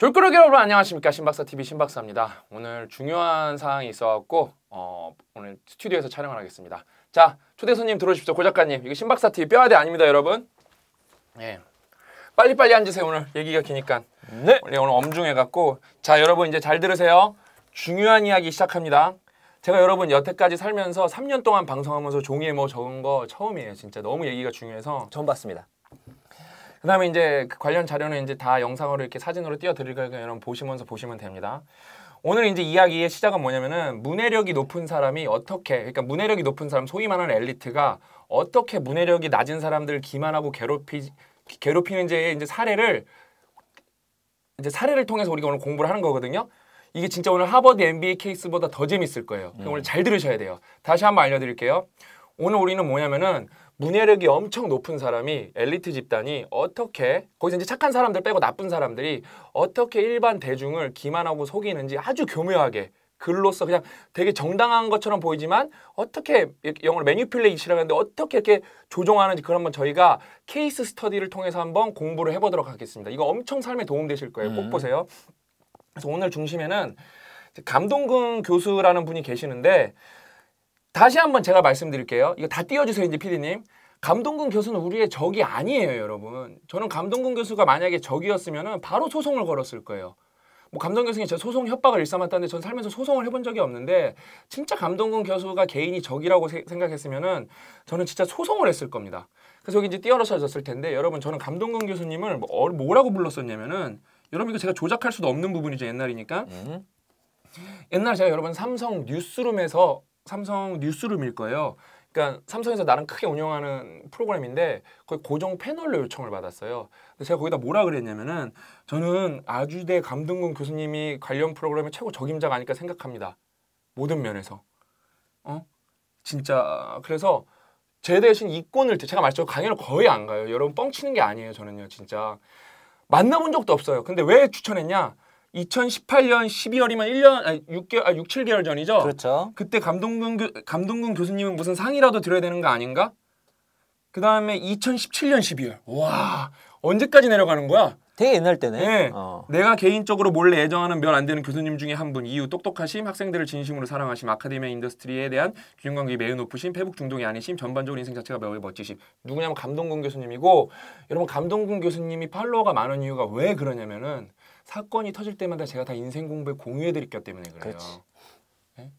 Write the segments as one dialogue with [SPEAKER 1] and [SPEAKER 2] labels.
[SPEAKER 1] 돌그룹 여러분 안녕하십니까 신박사 TV 신박사입니다. 오늘 중요한 사항이 있어갖고 어, 오늘 스튜디오에서 촬영을 하겠습니다. 자 초대 손님 들어오십시오 고 작가님 이거 신박사 TV 뼈아대 아닙니다 여러분. 예 빨리 빨리 앉으세요 오늘 얘기가 기니까. 네. 원래 오늘 엄중해갖고 자 여러분 이제 잘 들으세요. 중요한 이야기 시작합니다. 제가 여러분 여태까지 살면서 3년 동안 방송하면서 종이에 뭐 적은 거 처음이에요. 진짜 너무 얘기가 중요해서 처음 봤습니다. 그다음에 이제 그 관련 자료는 이제 다 영상으로 이렇게 사진으로 띄워드릴 거니까 여러분 보시면서 보시면 됩니다. 오늘 이제 이야기의 시작은 뭐냐면은 문해력이 높은 사람이 어떻게 그러니까 문해력이 높은 사람 소위 말하는 엘리트가 어떻게 문해력이 낮은 사람들을 기만하고 괴롭히 괴롭히는지의 이제 사례를 이제 사례를 통해서 우리가 오늘 공부를 하는 거거든요. 이게 진짜 오늘 하버드 MBA 케이스보다 더 재밌을 거예요. 음. 오늘 잘 들으셔야 돼요. 다시 한번 알려드릴게요. 오늘 우리는 뭐냐면은 문해력이 엄청 높은 사람이 엘리트 집단이 어떻게 거기서 이제 착한 사람들 빼고 나쁜 사람들이 어떻게 일반 대중을 기만하고 속이는지 아주 교묘하게 글로써 그냥 되게 정당한 것처럼 보이지만 어떻게 영어로 매뉴플레이시라고 하는데 어떻게 이렇게 조종하는지 그걸 한번 저희가 케이스 스터디를 통해서 한번 공부를 해보도록 하겠습니다. 이거 엄청 삶에 도움되실 거예요. 음. 꼭 보세요. 그래서 오늘 중심에는 감동근 교수라는 분이 계시는데 다시 한번 제가 말씀드릴게요. 이거 다 띄워주세요, 이제 피디님. 감동근 교수는 우리의 적이 아니에요, 여러분. 저는 감동근 교수가 만약에 적이었으면 바로 소송을 걸었을 거예요. 뭐 감동 근 교수님 저 소송 협박을 일삼았다는데 전 살면서 소송을 해본 적이 없는데 진짜 감동근 교수가 개인이 적이라고 세, 생각했으면 저는 진짜 소송을 했을 겁니다. 그래서 여기 이제 띄어러쳐졌을 텐데 여러분 저는 감동근 교수님을 뭐, 뭐라고 불렀었냐면은 여러분 이거 제가 조작할 수도 없는 부분이죠 옛날이니까 음. 옛날 에 제가 여러분 삼성 뉴스룸에서 삼성 뉴스룸일 거예요. 그러니까 삼성에서 나름 크게 운영하는 프로그램인데 거의 고정 패널로 요청을 받았어요. 근데 제가 거기다 뭐라 그랬냐면은 저는 아주대 감등근 교수님이 관련 프로그램의 최고 적임자가 아닐까 생각합니다. 모든 면에서. 어? 진짜 그래서 제 대신 이권을 제가 말했죠 강연을 거의 안 가요. 여러분 뻥치는 게 아니에요. 저는요 진짜 만나본 적도 없어요. 근데 왜 추천했냐? 2018년 12월이면 1년 아니 6개월 아 6, 7개월 전이죠. 그렇죠. 그때 감동근 교, 감동근 교수님은 무슨 상이라도 드려야 되는 거 아닌가? 그다음에 2017년 12월. 와, 언제까지 내려가는 거야? 되게
[SPEAKER 2] 옛날 때네. 네. 어.
[SPEAKER 1] 내가 개인적으로 몰래 애정하는 몇안 되는 교수님 중에 한 분. 이유 똑똑하심, 학생들을 진심으로 사랑하심, 아카데미아 인더스트리에 대한 균형 관계 매우 높으심, 페북 중독이 아니심, 전반적으로 인생 자체가 매우 멋지심. 누구냐면 감동근 교수님이고 여러분 감동근 교수님이 팔로워가 많은 이유가 왜 그러냐면은 사건이 터질 때마다 제가 다 인생 공부에 공유해드렸기 때문에 그래요. 예?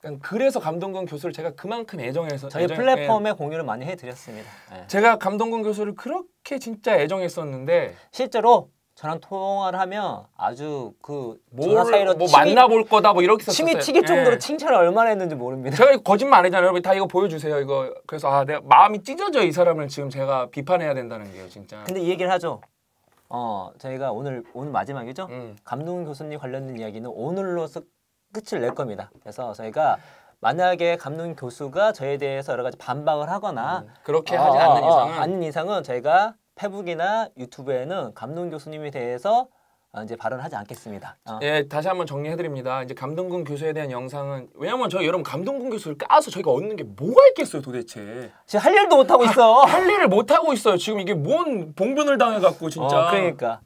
[SPEAKER 1] 그러니까 그래서 감동건 교수를 제가 그만큼 애정해서 저희 애정, 플랫폼에 예.
[SPEAKER 2] 공유를 많이 해드렸습니다. 예. 제가 감동건 교수를 그렇게 진짜 애정했었는데 실제로 저랑 통화를 하면 아주 그 전화 사이로 뭐 만나볼 거다 뭐 이렇게 요 침이 튀길 정도로 예. 칭찬을 얼마나 했는지 모릅니다.
[SPEAKER 1] 제가 거짓말 안 했잖아요. 여러분 다 이거 보여주세요. 이거 그래서
[SPEAKER 2] 아 내가 마음이 찢어져 이 사람을 지금 제가 비판해야 된다는 게요 진짜. 근데 이 얘기를 하죠. 어 저희가 오늘 오늘 마지막이죠. 음. 감독 교수님 관련된 이야기는 오늘로 끝을 낼 겁니다. 그래서 저희가 만약에 감독 교수가 저에 대해서 여러 가지 반박을 하거나 음, 그렇게 어, 하지 않는 어, 이상은 않는 이상은 저희가 페북이나 유튜브에는 감독 교수님에 대해서 어, 이제 발언하지 않겠습니다. 어. 예, 다시 한번 정리해드립니다. 이제 감동군
[SPEAKER 1] 교수에 대한 영상은 왜냐면 저 여러분 감동군 교수를 까서 저희가 얻는 게 뭐가 있겠어요 도대체. 지금 할 일도 못 하고 있어. 아, 할 일을 못 하고 있어요. 지금 이게 뭔 봉변을 당해갖고 진짜. 어, 그러니까.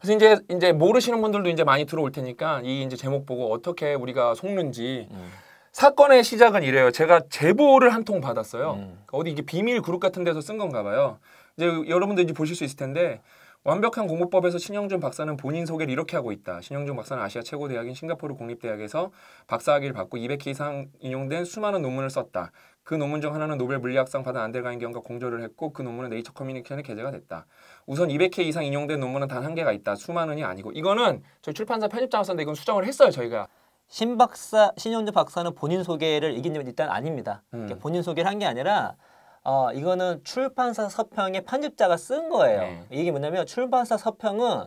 [SPEAKER 1] 그래서 이제 이제 모르시는 분들도 이제 많이 들어올 테니까 이 이제 제목 보고 어떻게 우리가 속는지. 음. 사건의 시작은 이래요. 제가 제보를 한 통 받았어요. 음. 어디 이게 비밀 그룹 같은 데서 쓴 건가 봐요. 이제 여러분들 이제 보실 수 있을 텐데 완벽한 공부법에서 신영준 박사는 본인 소개를 이렇게 하고 있다. 신영준 박사는 아시아 최고 대학인 싱가포르 공립대학에서 박사학위를 받고 200개 이상 인용된 수많은 논문을 썼다. 그 논문 중 하나는 노벨 물리학상 받은 안델가인경과 공조를 했고 그 논문은 네이처 커뮤니케이션에 게재가 됐다. 우선 200회
[SPEAKER 2] 이상 인용된 논문은 단 한 개가 있다. 수많은이 아니고 이거는 저희 출판사 편집장을 썼는데 이건 수정을 했어요 저희가. 신 박사 신영준 박사는 본인 소개를 이긴 일단 아닙니다. 음. 본인 소개를 한 게 아니라 어, 이거는 출판사 서평에 편집자가 쓴 거예요. 네. 이게 뭐냐면 출판사 서평은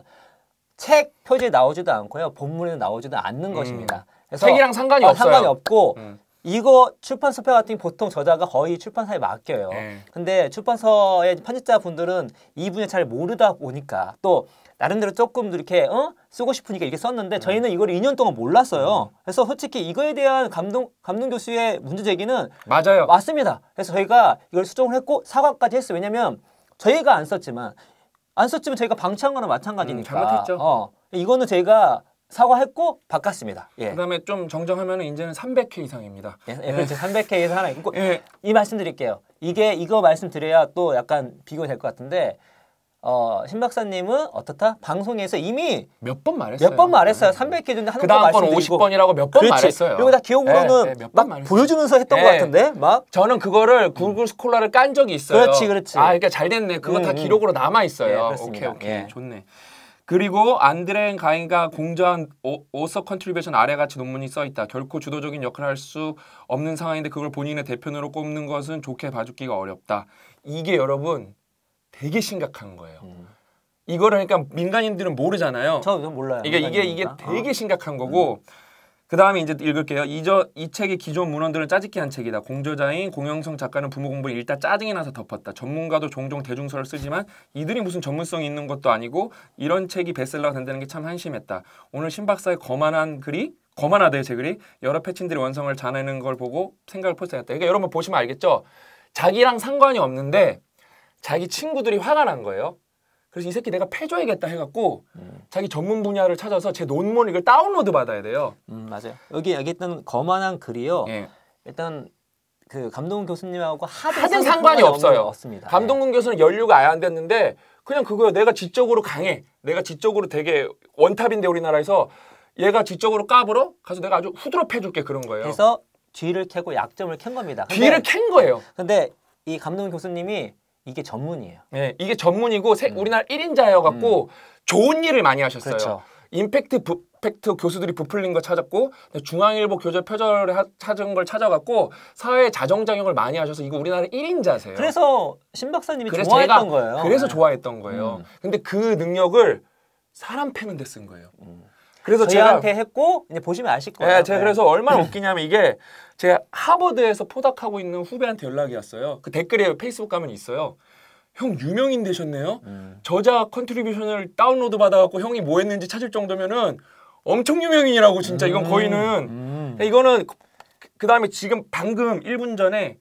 [SPEAKER 2] 책 표지에 나오지도 않고요. 본문에 나오지도 않는 음. 것입니다. 그래서 책이랑 상관이 어, 없어요. 상관이 없고 음. 이거 출판사 표 같은 보통 저자가 거의 출판사에 맡겨요. 네. 근데 출판사의 편집자분들은 이 분야 잘 모르다 보니까 또 나름대로 조금 이렇게 어? 쓰고 싶으니까 이렇게 썼는데 음. 저희는 이걸 2년 동안 몰랐어요. 음. 그래서 솔직히 이거에 대한 감동감동 교수의 문제 제기는 맞아요. 맞습니다. 그래서 저희가 이걸 수정을 했고 사과까지 했어요. 왜냐면 저희가 안 썼지만 안 썼지만 저희가 방치한 거나 마찬가지니까. 음, 잘못했죠. 어. 이거는 저희가 사과했고 바꿨습니다. 예. 그다음에 좀 정정하면 이제는 300회 이상입니다. 예, 예, 그 그렇죠. 300회에서 하나 있고 예. 이 말씀드릴게요. 이게 이거 말씀드려야 또 약간 비교될 것 같은데 어, 신 박사님은 어떻다? 방송에서 이미 몇 번 말했어요. 몇 번 말했어요. 네. 300개 전에 한번 말씀드리고. 그다음 건 50번이라고 몇 번 말했어요. 이거 다 기억으로는 네, 네, 보여주면서 했던 것 네. 같은데 막 저는 그거를
[SPEAKER 1] 음. 구글 스콜라를 깐 적이 있어요. 그렇지, 그렇지. 아, 그러니까 잘 됐네. 그거 음, 다 음. 기록으로 남아 있어요. 예, 오케이, 오케이, 예. 좋네. 그리고 안드레 인 가인과 공전 오서 컨트리뷰션 아래 같이 논문이 써 있다. 결코 주도적인 역할을 할 수 없는 상황인데 그걸 본인의 대표으로 꼽는 것은 좋게 봐주기가 어렵다. 이게 여러분 되게 심각한 거예요. 음. 이거를 그러니까 민간인들은 모르잖아요. 저도 몰라요. 이게 이게 이게 아. 되게 심각한 거고 음. 그 다음에 이제 읽을게요. 이, 저, 이 책의 기존 문헌들은 짜집기 한 책이다. 공저자인 공영성 작가는 부모 공부를 일단 짜증이 나서 덮었다. 전문가도 종종 대중서를 쓰지만 이들이 무슨 전문성이 있는 것도 아니고 이런 책이 베셀러가 된다는 게 참 한심했다. 오늘 신 박사의 거만한 글이 거만하대요, 제 글이. 여러 패친들이 원성을 자내는 걸 보고 생각을 포스했다. 그러니까 여러분 보시면 알겠죠? 자기랑 상관이 없는데 자기 친구들이 화가 난 거예요. 그래서 이 새끼 내가
[SPEAKER 2] 패줘야겠다 해갖고 음. 자기 전문 분야를 찾아서 제 논문 이걸 다운로드 받아야 돼요. 음 맞아요. 여기 얘기했던 거만한 글이요. 예. 일단 그 감동훈 교수님하고 하등, 하 상관이, 없어요. 없습니다. 예. 감동훈 예. 교수는 연류가 아예 안 됐는데 그냥 그거 내가
[SPEAKER 1] 지적으로 강해. 내가 지적으로 되게 원탑인데 우리나라에서 얘가 지적으로 까불어?
[SPEAKER 2] 가서 내가 아주 후드러 패줄게 그런 거예요. 그래서 뒤를 캐고 약점을 캔 겁니다. 근데, 뒤를 캔 거예요. 근데 이 감독 교수님이 이게 전문이에요. 네, 이게 전문이고 세, 음. 우리나라 1인자여
[SPEAKER 1] 갖고 음. 좋은 일을 많이 하셨어요. 그렇죠. 임팩트 부, 팩트 교수들이 부풀린 거 찾았고 네, 중앙일보 교재 표절을 하, 찾은 걸 찾아갖고 사회 자정작용을 많이 하셔서 이거 우리나라 1인자세요.
[SPEAKER 2] 그래서 신 박사님이 그래서 좋아했던 제가, 거예요. 그래서 네.
[SPEAKER 1] 좋아했던 거예요. 음. 근데 그 능력을 사람 패는 데쓴 거예요. 음. 그래서 저희한테 제가, 했고 이제 보시면
[SPEAKER 2] 아실 거예요. 예, 네, 제가 네. 그래서 얼마나
[SPEAKER 1] 웃기냐면 이게 제가 하버드에서 포닥하고 있는 후배한테 연락이 왔어요. 그 댓글에 페이스북 가면 있어요. 형 유명인 되셨네요. 음. 저자 컨트리뷰션을 다운로드 받아갖고 형이 뭐 했는지 찾을 정도면은 엄청 유명인이라고 진짜 이건 음. 거의는 음. 음. 이거는 그, 그 다음에 지금 방금 1분 전에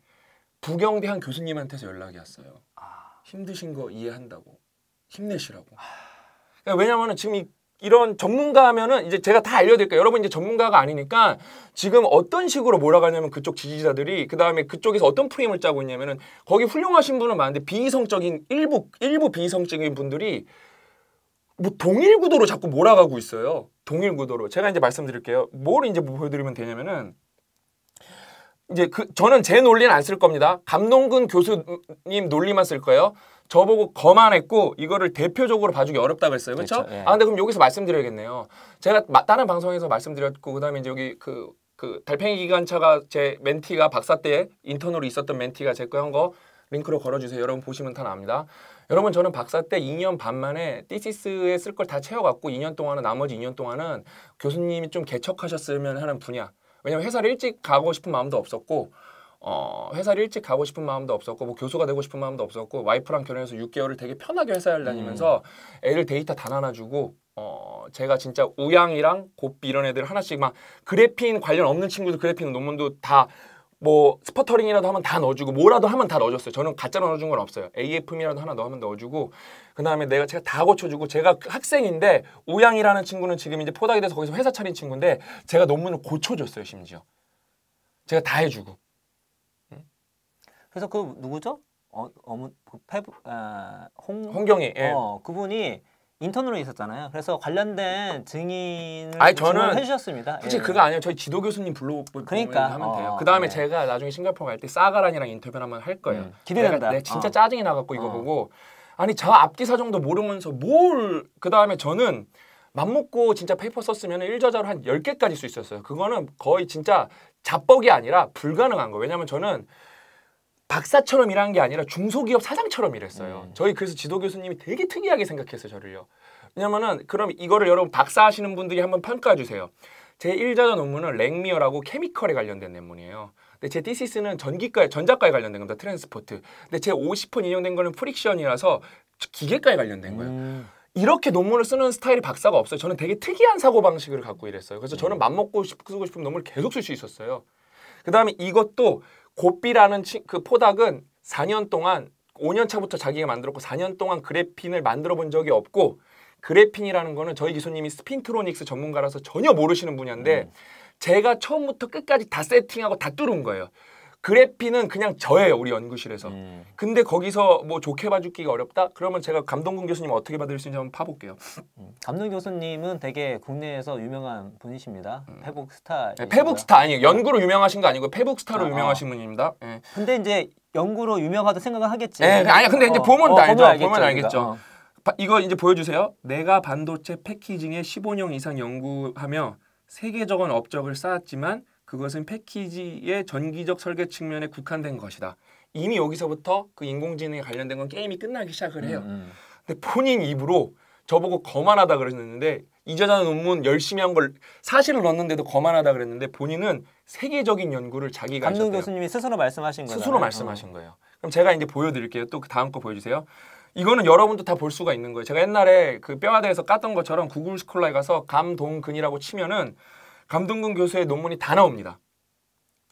[SPEAKER 1] 부경대 한 교수님한테서 연락이 왔어요. 아. 힘드신 거 이해한다고 힘내시라고. 아. 왜냐면은 지금 이 이런 전문가 하면은 이제 제가 다알려드릴까요 여러분 이제 전문가가 아니니까 지금 어떤 식으로 몰아가냐면 그쪽 지지자들이 그 다음에 그쪽에서 어떤 프레임을 짜고 있냐면은 거기 훌륭하신 분은 많은데 비이성적인 일부 일부 비이성적인 분들이 뭐 동일 구도로 자꾸 몰아가고 있어요. 동일 구도로 제가 이제 말씀드릴게요. 뭘 이제 뭐 보여드리면 되냐면은 이제 그 저는 제 논리는 안 쓸 겁니다. 감동근 교수님 논리만 쓸 거예요. 저보고 거만했고 이거를 대표적으로 봐주기 어렵다 그랬어요. 그렇죠? 예. 아 근데 그럼 여기서 말씀드려야겠네요. 제가 마, 다른 방송에서 말씀드렸고 그다음에 이제 여기 그, 그 달팽이 기관차가 제 멘티가 박사 때 인턴으로 있었던 멘티가 제거한거 링크로 걸어주세요. 여러분 보시면 다 나옵니다. 여러분 저는 박사 때 2년 반 만에 디시스에 쓸 걸 다 채워갖고 2년 동안은 나머지 2년 동안은 교수님이 좀 개척하셨으면 하는 분야. 왜냐면 회사를 일찍 가고 싶은 마음도 없었고 어, 회사를 일찍 가고 싶은 마음도 없었고 뭐 교수가 되고 싶은 마음도 없었고 와이프랑 결혼해서 6개월을 되게 편하게 회사를 다니면서 음. 애를 데이터 다 나눠주고 어, 제가 진짜 우양이랑 곱비 이런 애들 하나씩 막 그래핀 관련 없는 친구들 그래핀 논문도 다 뭐 스퍼터링이라도 하면 다 넣어주고 뭐라도 하면 다 넣어줬어요. 저는 가짜로 넣어준 건 없어요. AFM이라도 하나 넣으면 넣어주고 그 다음에 내가 제가 다 고쳐주고 제가 학생인데 우양이라는 친구는 지금 이제 포닥이 돼서 거기서 회사 차린 친구인데 제가
[SPEAKER 2] 논문을 고쳐줬어요 심지어. 제가 다 해주고 그래서 그 누구죠? 어, 어머, 그 패브, 아, 홍, 홍경희. 예. 어, 그분이 인턴으로 있었잖아요. 그래서 관련된 증인을 아니, 저는 해주셨습니다. 사실 예. 그거
[SPEAKER 1] 아니에요. 저희 지도 교수님 불러 그러니까 하면 돼요. 어, 그 다음에 네. 제가 나중에 싱가포르 갈 때싸가란이랑 인터뷰를 한번 할 거예요. 음, 기대된다. 내가, 어. 진짜 어. 짜증이 나갖고 이거 어. 보고 아니 저 앞뒤 사정도 모르면서 뭘그 다음에 저는 맘먹고 진짜 페이퍼 썼으면 일저자로 한1 0개까지수 있었어요. 그거는 거의 진짜 자뻑이 아니라 불가능한 거예요. 왜냐면 저는 박사처럼 일하게 아니라 중소기업 사장처럼 일했어요. 음. 저희 그래서 지도 교수님이 되게 특이하게 생각했어요, 저를요. 왜냐면은 그럼 이거를 여러분 박사 하시는 분들이 한번 평가해 주세요. 제 1자전 논문은 랭미어라고 케미컬에 관련된 논문이에요. 근데 제 디시스는 전기과 에 전자과에 관련된 겁니다. 트랜스포트. 근데 제 50편 인용된 거는 프릭션이라서 기계과에 관련된 거예요. 음. 이렇게 논문을 쓰는 스타일이 박사가 없어요. 저는 되게 특이한 사고 방식을 갖고 일했어요. 그래서 음. 저는 맘먹고 싶, 쓰고 싶은 논문을 계속 쓸 수 있었어요. 그다음에 이것도 고삐라는 치, 그 포닥은 4년 동안 5년 차부터 자기가 만들었고 4년 동안 그래핀을 만들어 본 적이 없고 그래핀이라는 거는 저희 기수님이 스핀트로닉스 전문가라서 전혀 모르시는 분야인데 음. 제가 처음부터 끝까지 다 세팅하고 다 뚫은 거예요. 그래피는 그냥 저예요 우리 연구실에서. 음. 근데 거기서 뭐 좋게 봐주기가 어렵다. 그러면 제가 감동근 교수님 어떻게 받을 수 있는지
[SPEAKER 2] 한번 파볼게요. 음. 감동 교수님은 되게 국내에서 유명한 분이십니다. 음. 페북 스타. 네, 페북 스타 아니에요. 네. 연구로 유명하신 거 아니고 페북 스타로 아, 아. 유명하신 분입니다. 네. 근데 이제 연구로 유명하다 생각을 하겠지. 네, 네. 아니 야 근데 이제 어, 보면 어, 다 알죠. 보면 알겠죠. 알겠죠. 어.
[SPEAKER 1] 이거 이제 보여주세요. 내가 반도체 패키징에 15년 이상 연구하며 세계적인 업적을 쌓았지만 그것은 패키지의 전기적 설계 측면에 국한된 것이다. 이미 여기서부터 그 인공지능에 관련된 건 게임이 끝나기 시작을 해요. 음, 음. 근데 본인 입으로 저보고 거만하다 그랬는데 이 저자 논문 열심히 한 걸 사실을 넣었는데도 거만하다 그랬는데 본인은 세계적인 연구를 자기가 감동 교수님이 스스로 말씀하신 거예요. 스스로 말씀하신 어. 거예요. 그럼 제가 이제 보여드릴게요. 또 그 다음 거 보여주세요. 이거는 여러분도 다 볼 수가 있는 거예요. 제가 옛날에 그 뼈아대에서 깠던 것처럼 구글 스콜라에 가서 감동근이라고 치면은 감동근 교수의 논문이 다 나옵니다.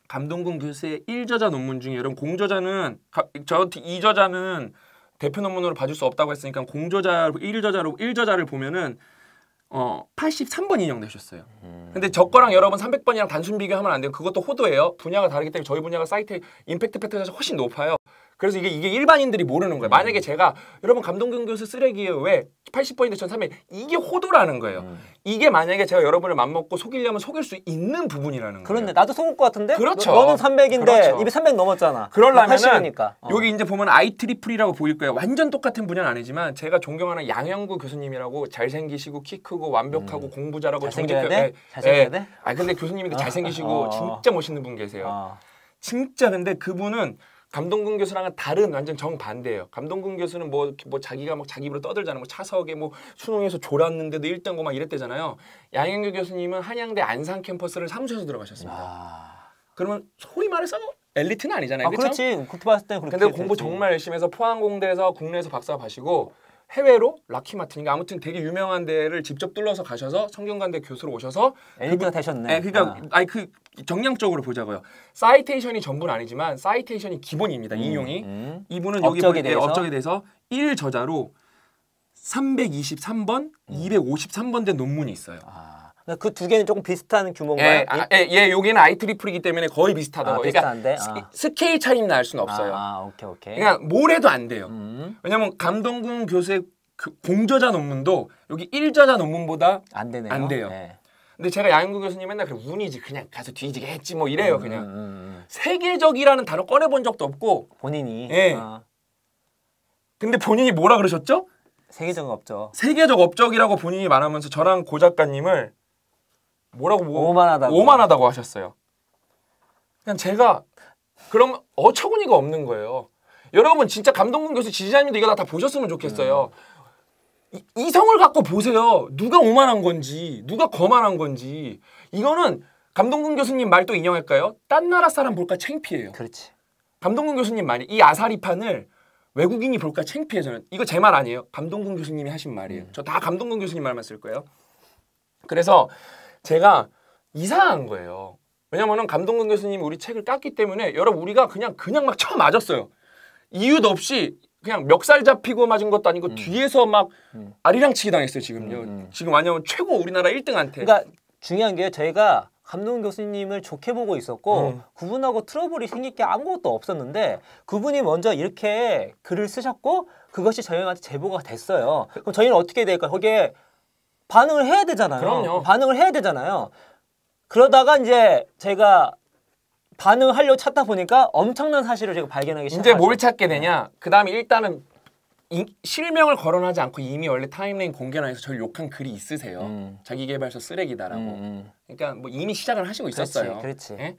[SPEAKER 1] 감동근 교수의 1저자 논문 중에 여러분 공저자는 저한테 2저자는 대표 논문으로 봐줄 수 없다고 했으니까 공저자 로 1저자로 1저자를 보면은 어 83번 인용되셨어요. 음. 근데 저 거랑 여러분 300번이랑 단순 비교하면 안 돼요. 그것도 호도예요. 분야가 다르기 때문에 저희 분야가 사이트 임팩트 팩터에서 훨씬 높아요. 그래서 이게 이게 일반인들이 모르는 거예요. 만약에 음. 제가 여러분 감동경 교수 쓰레기예요. 왜 80번인데 전 3회 이게 호도라는 거예요. 음. 이게 만약에 제가 여러분을 맘먹고 속이려면 속일 수
[SPEAKER 2] 있는 부분이라는 거예요. 그런데 나도 속을 것 같은데. 그렇죠. 너, 는 300인데 그렇죠. 입이 300 넘었잖아. 그러려면은 어. 여기
[SPEAKER 1] 이제 보면 아이트리플이라고 보일 거예요. 완전 똑같은 분야는 아니지만 제가 존경하는 양영구 교수님이라고 잘생기시고 키 크고 완벽하고 음. 공부 잘하고 정직해. 돼? 예. 잘생겨야 예. 돼? 아 근데 교수님이 어. 잘생기시고 어. 진짜 멋있는 분 계세요. 어. 진짜 근데 그분은 감동근 교수랑은 다른 완전 정반대예요. 감동근 교수는 뭐, 뭐 자기가 막 자기 입으로 떠들잖아. 뭐차석에뭐 수능에서 졸았는데도 1등고 뭐 막 이랬대잖아요. 양현규 교수님은 한양대 안산 캠퍼스를 사무실에서 들어가셨습니다. 와. 아. 그러면 소위 말해서 엘리트는 아니잖아요. 아, 그렇지 그때 봤을 때 그렇게. 근데 공부 되지. 정말 열심히 해서 포항공대에서 국내에서 박사 가시고 해외로 라키 마트니까 그러니까 아무튼 되게 유명한 데를 직접 뚫러서 가셔서 성균관대 교수로 오셔서 엘리트가 그 되셨네. 에, 예, 그러니까 아. 아니 그 정량적으로 보자고요. 사이테이션이 전부는 아니지만 사이테이션이 기본입니다. 음, 인용이. 음. 이분은 여기 업적에 대해서? 업적에 대해서 1 저자로 323번, 음. 253번 된 논문이 있어요. 아, 그두 그러니까 그 개는 조금 비슷한 규모인가요? 예, 아, 예, 예, 여기는 아이트리플이기 때문에 거의 비슷하다고. 아, 그러니까 비슷한데? 그러니까 아. 스, 케일 차이는 날 수는 없어요. 아, 아, 오케이, 오케이. 그러니까 뭘 해도 안 돼요. 음. 왜냐면 감동궁 교수의 그 공저자 논문도 여기 1저자 논문보다 안, 되네요. 안 돼요. 네. 근데 제가 양현구 교수님 맨날 그래 운이지 그냥 가서 뒤지게 했지 뭐 이래요 음, 그냥 음, 음, 음, 세계적이라는 단어 꺼내본 적도 없고 본인이 예. 아. 근데 본인이 뭐라 그러셨죠? 세계적 업적 세계적 업적이라고 본인이 말하면서 저랑 고 작가님을 뭐라고 뭐, 오만하다고 오만하다고 하셨어요 그냥 제가 그럼 어처구니가 없는 거예요 여러분 진짜 감동군 교수 지지자님도 이거 다, 다 보셨으면 좋겠어요 음. 이성을 갖고 보세요. 누가 오만한 건지, 누가 거만한 건지. 이거는 감동근 교수님 말도 인용할까요? 딴 나라 사람 볼까 챙피해요. 그렇지. 감동근 교수님 말이 이 아사리판을 외국인이 볼까 챙피해 저는. 이거 제 말 아니에요. 감동근 교수님이 하신 말이에요. 음. 저다 감동근 교수님 말만 쓸 거예요. 그래서 제가 이상한 거예요. 왜냐면은 감동근 교수님이 우리 책을 깠기 때문에 여러분 우리가 그냥 그냥 막 쳐맞았어요. 이유도 없이 그냥 멱살 잡히고 맞은 것도 아니고 음. 뒤에서 막 음. 아리랑치기
[SPEAKER 2] 당했어요 지금요. 음, 음. 지금 완전 최고 우리나라 1등한테. 그러니까 중요한 게 저희가 감독 교수님을 좋게 보고 있었고 음. 그분하고 트러블이 생길 게 아무것도 없었는데 그분이 먼저 이렇게 글을 쓰셨고 그것이 저희한테 제보가 됐어요. 그럼 저희는 어떻게 해야 될까요? 거기에 반응을 해야 되잖아요. 그럼요. 반응을 해야 되잖아요. 그러다가 이제 제가 반응하려 고 찾다 보니까 엄청난 사실을 제가 발견하기 시작했어요. 이제 뭘 찾게 되냐? 네. 그 다음에 일단은 이, 실명을 거론하지 않고 이미 원래 타임라인
[SPEAKER 1] 공개란에서 저를 욕한 글이 있으세요. 음. 자기개발서 쓰레기다라고. 음, 음. 그러니까 뭐 이미 시작을 하시고 있었어요. 그렇지. 그렇지. 예?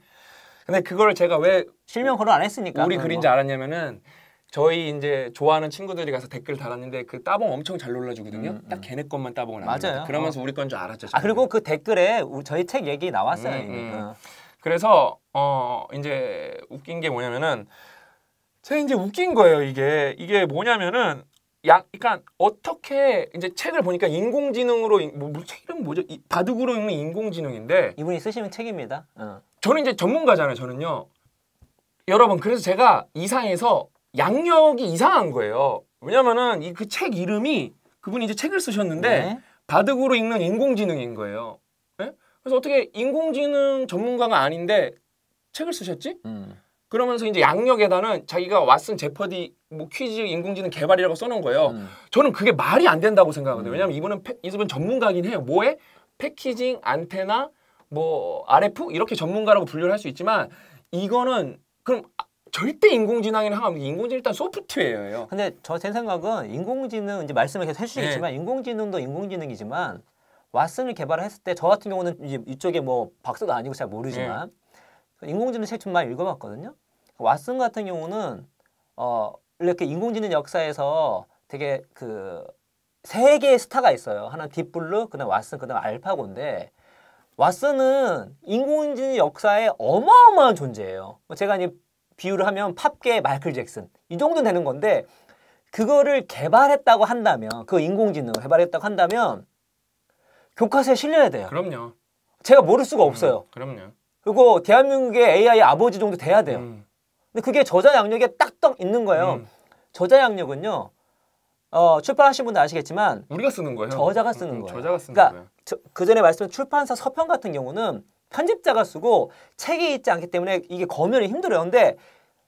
[SPEAKER 1] 근데 그걸 제가 왜 실명 거론 안 했으니까 우리 글인지 알았냐면은 저희 이제 좋아하는 친구들이 가서 댓글 달았는데 그 따봉 엄청 잘 놀라주거든요. 음, 음. 딱 걔네 것만 따봉을 맞아요. 다 그러면서 어. 우리 건 줄 알았죠. 저는. 아 그리고
[SPEAKER 2] 그 댓글에 우 저희 책 얘기 나왔어요. 음, 음. 어.
[SPEAKER 1] 그래서 어 이제 웃긴 게 뭐냐면은 제가 이제 웃긴 거예요 이게 이게 뭐냐면은 약 그러니까 어떻게 이제 책을 보니까 인공지능으로 뭐책 뭐 이름 뭐죠 이, 바둑으로 읽는 인공지능인데 이분이 쓰시는 책입니다. 어. 저는 이제 전문가잖아요 저는요 여러분 그래서 제가 이상해서 양력이 이상한 거예요. 왜냐면은 이 그 책 이름이 그분이 이제 책을 쓰셨는데 네. 바둑으로 읽는 인공지능인 거예요. 그래서 어떻게 인공지능 전문가가 아닌데 책을 쓰셨지? 음. 그러면서 이제 양력에다는 자기가 왓슨 제퍼디 뭐 퀴즈 인공지능 개발이라고 써놓은 거예요. 음. 저는 그게 말이 안 된다고 생각하거든요. 음. 왜냐하면 이분은 이분은 전문가긴 해요. 뭐에 패키징, 안테나, 뭐 RF
[SPEAKER 2] 이렇게 전문가라고 분류를 할 수 있지만 이거는 그럼 아, 절대 인공지능이라 하면 인공지능 일단 소프트웨어예요. 근데 저 제 생각은 인공지능 이제 말씀을 계속 해주시겠지만 네. 인공지능도 인공지능이지만 왓슨을 개발했을 때 저 같은 경우는 이제 이쪽에 뭐 박사도 아니고 잘 모르지만 네. 그 인공지능 책 좀 많이 읽어봤거든요. 왓슨 같은 경우는 어 이렇게 인공지능 역사에서 되게 그 세 개의 스타가 있어요. 하나 딥블루, 그다음 왓슨, 그다음 알파고인데 왓슨은 인공지능 역사에 어마어마한 존재예요. 뭐 제가 이제 비유를 하면 팝계의 마이클 잭슨 이 정도 되는 건데 그거를 개발했다고 한다면 그 인공지능을 개발했다고 한다면 교과서에 실려야 돼요. 그럼요. 제가 모를 수가 없어요. 음, 그럼요. 그리고 대한민국의 AI 아버지 정도 돼야 돼요. 음. 근데 그게 저자 양력에 딱딱 있는 거예요. 음. 저자 양력은요. 어, 출판하신 분들 아시겠지만 우리가 쓰는 거예요. 저자가 음, 쓰는 음, 거예요. 저자가 쓰는 그러니까 거예요. 저, 그 전에 말씀드린 출판사 서편 같은 경우는 편집자가 쓰고 책이 있지 않기 때문에 이게 검열이 힘들어요. 근데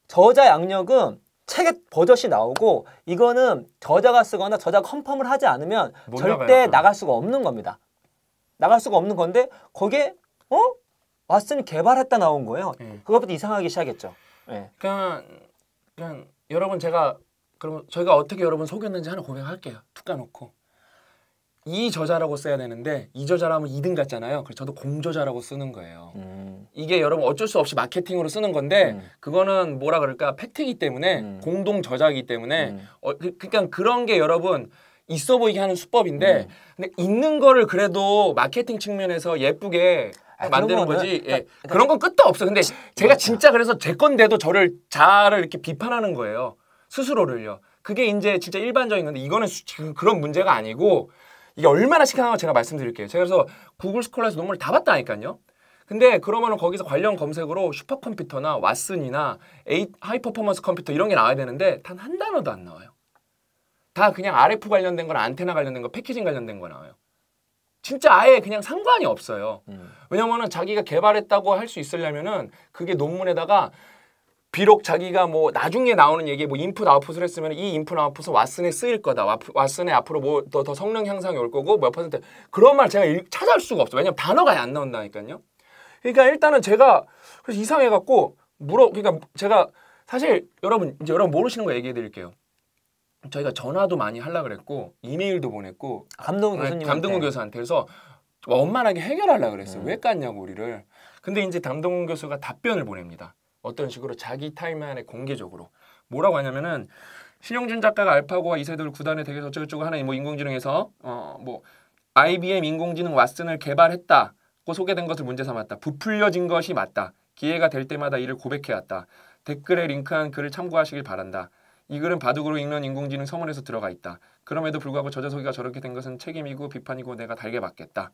[SPEAKER 2] 저자 양력은 책에 버젓이 나오고 이거는 저자가 쓰거나 저자가 컨펌을 하지 않으면 절대 나갈 수가 없는 겁니다. 나갈 수가 없는 건데 거기에 어? 왓슨이 개발했다 나온 거예요. 네. 예. 그것부터 이상하게 시작했죠. 네. 예. 그러 그냥
[SPEAKER 1] 여러분 제가 그럼 저희가 어떻게 여러분 속였는지 하나 고백할게요. 툭 까놓고. 이 저자라고 써야 되는데 이 저자라면 2등 같잖아요. 그래서 저도 공저자라고 쓰는 거예요. 음. 이게 여러분 어쩔 수 없이 마케팅으로 쓰는 건데 음. 그거는 뭐라 그럴까 팩트이기 때문에 음. 공동 저자이기 때문에 음. 어, 그, 그러니까 그런 게 여러분 있어 보이게 하는 수법인데 음. 근데 있는 거를 그래도 마케팅 측면에서 예쁘게 아, 만드는 거지. 그러니까 예. 그런건 끝도 없어. 근데 치, 그렇죠. 제가 진짜 그래서 제 건데도 저를 자아를 이렇게 비판하는 거예요. 스스로를요. 그게 이제 진짜 일반적인 건데 이거는 수, 그런 문제가 아니고 이게 얼마나 시간하가 제가 말씀드릴게요. 제가 그래서 구글 스콜라에서 논문을 다 봤다니까요. 근데 그러면은 거기서 관련 검색으로 슈퍼컴퓨터나 왓슨이나 에이, 하이퍼포먼스 컴퓨터 이런 게 나와야 되는데 단 한 단어도 안 나와요. 다 그냥 RF 관련된 거나 안테나 관련된 거, 패키징 관련된 거 나와요. 진짜 아예 그냥 상관이 없어요. 음. 왜냐면은 자기가 개발했다고 할 수 있으려면은 그게 논문에다가 비록 자기가 뭐 나중에 나오는 얘기에 뭐 인풋 아웃풋을 했으면 이 인풋 아웃풋은 왓슨에 쓰일 거다. 왓슨에 앞으로 뭐더더 성능 향상이 올 거고 몇 퍼센트 그런 말 제가 찾아올 수가 없어. 왜냐면 단어가 안 나온다니까요. 그러니까 일단은 제가 그래서 이상해 갖고 물어 그러니까 제가 사실 여러분 이제 여러분 모르시는 거 얘기해 드릴게요. 저희가 전화도 많이 하려 그랬고 이메일도 보냈고 감동훈 아, 교수님 감동훈 교수한테 해서 원만하게 해결하려 그랬어요. 음. 왜 깠냐고 우리를. 근데 이제 담동훈 교수가 답변을 보냅니다. 어떤 식으로 자기 타임 안에 공개적으로 뭐라고 하냐면은 신영준 작가가 알파고와 이세돌 구단에 대해서 어쩌고저쩌고 하나뭐 인공지능에서 어 뭐 IBM 인공지능 왓슨을 개발했다고 소개된 것을 문제 삼았다. 부풀려진 것이 맞다. 기회가 될 때마다 이를 고백해왔다. 댓글에 링크한 글을 참고하시길 바란다. 이 글은 바둑으로 읽는 인공지능 서문에서 들어가 있다. 그럼에도 불구하고 저자 소개가 저렇게 된 것은 책임이고 비판이고 내가 달게 받겠다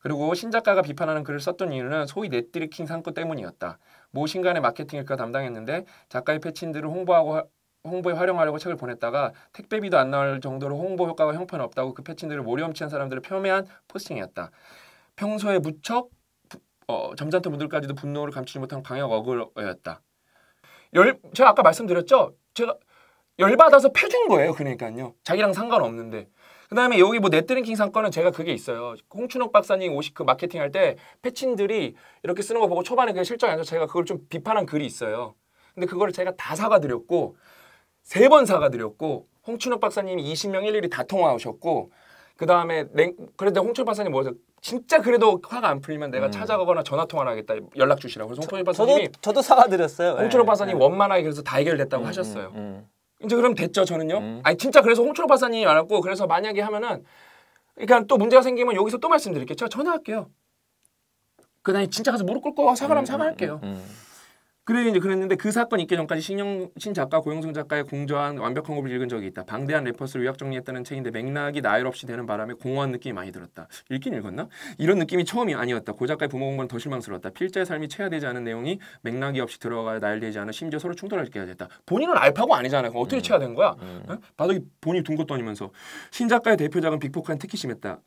[SPEAKER 1] 그리고 신작가가 비판하는 글을 썼던 이유는 소위 넷디리킹 상권 때문이었다. 모 신간의 마케팅 일과 담당했는데 작가의 패친들을 홍보하고 홍보에 활용하려고 책을 보냈다가 택배비도 안 나올 정도로 홍보 효과가 형편없다고 그 패친들을 모렴치한 사람들을 폄훼한 포스팅이었다. 평소에 무척 어, 점잖던 분들까지도 분노를 감추지 못한 강력 억울였다. 제가 아까 말씀드렸죠? 제가 열받아서 패준 거예요. 그러니까요. 자기랑 상관없는데. 그 다음에 여기 뭐 넷드링킹 사건은 제가 그게 있어요. 홍춘옥 박사님 오시 그 마케팅 할때 패친들이 이렇게 쓰는 거 보고 초반에 그게 실적이 안 좋아 제가 그걸 좀 비판한 글이 있어요. 근데 그걸 제가 다 사과드렸고 세 번 사과드렸고 홍춘옥 박사님이 20명 일일이 다 통화하셨고 그 다음에 그런데 홍춘옥 박사님 뭐 진짜 그래도 화가 안 풀리면 내가 음. 찾아가거나 전화 통화를 하겠다 연락 주시라고 그래서 홍춘옥 박사님이 저도, 저도 사과드렸어요. 홍춘옥 예, 박사님 네. 원만하게 그래서 다 해결됐다고 음, 음 하셨어요. 음, 음. 이제 그럼 됐죠 저는요. 음. 아니 진짜 그래서 홍철호 박사님이 알았고 그래서 만약에 하면은 그러니까 또 문제가 생기면 여기서 또 말씀드릴게요. 제가 전화할게요. 그다음에 진짜 가서 무릎
[SPEAKER 2] 꿇고 사과라면 음, 사과할게요. 음, 음, 음.
[SPEAKER 1] 그래 이제 그랬는데 그 사건 있기 전까지 신영신 작가, 고영승 작가의 공저한 완벽한 곡을 읽은 적이 있다. 방대한 래퍼스를 요약 정리했다는 책인데 맥락이 나열 없이 되는 바람에 공허한 느낌이 많이 들었다. 읽긴 읽었나? 이런 느낌이 처음이 아니었다. 고 작가의 부모 공부는 더 실망스러웠다. 필자의 삶이 체화되지 않은 내용이 맥락이 없이 들어가야 나열되지 않아 심지어 서로 충돌하게 됐다. 본인은 알파고 아니잖아요. 어떻게 음. 체화된 거야? 음. 바닥이 본인이 둔 것도 아니면서 신 작가의 대표작은 빅폭한 특히 심했다.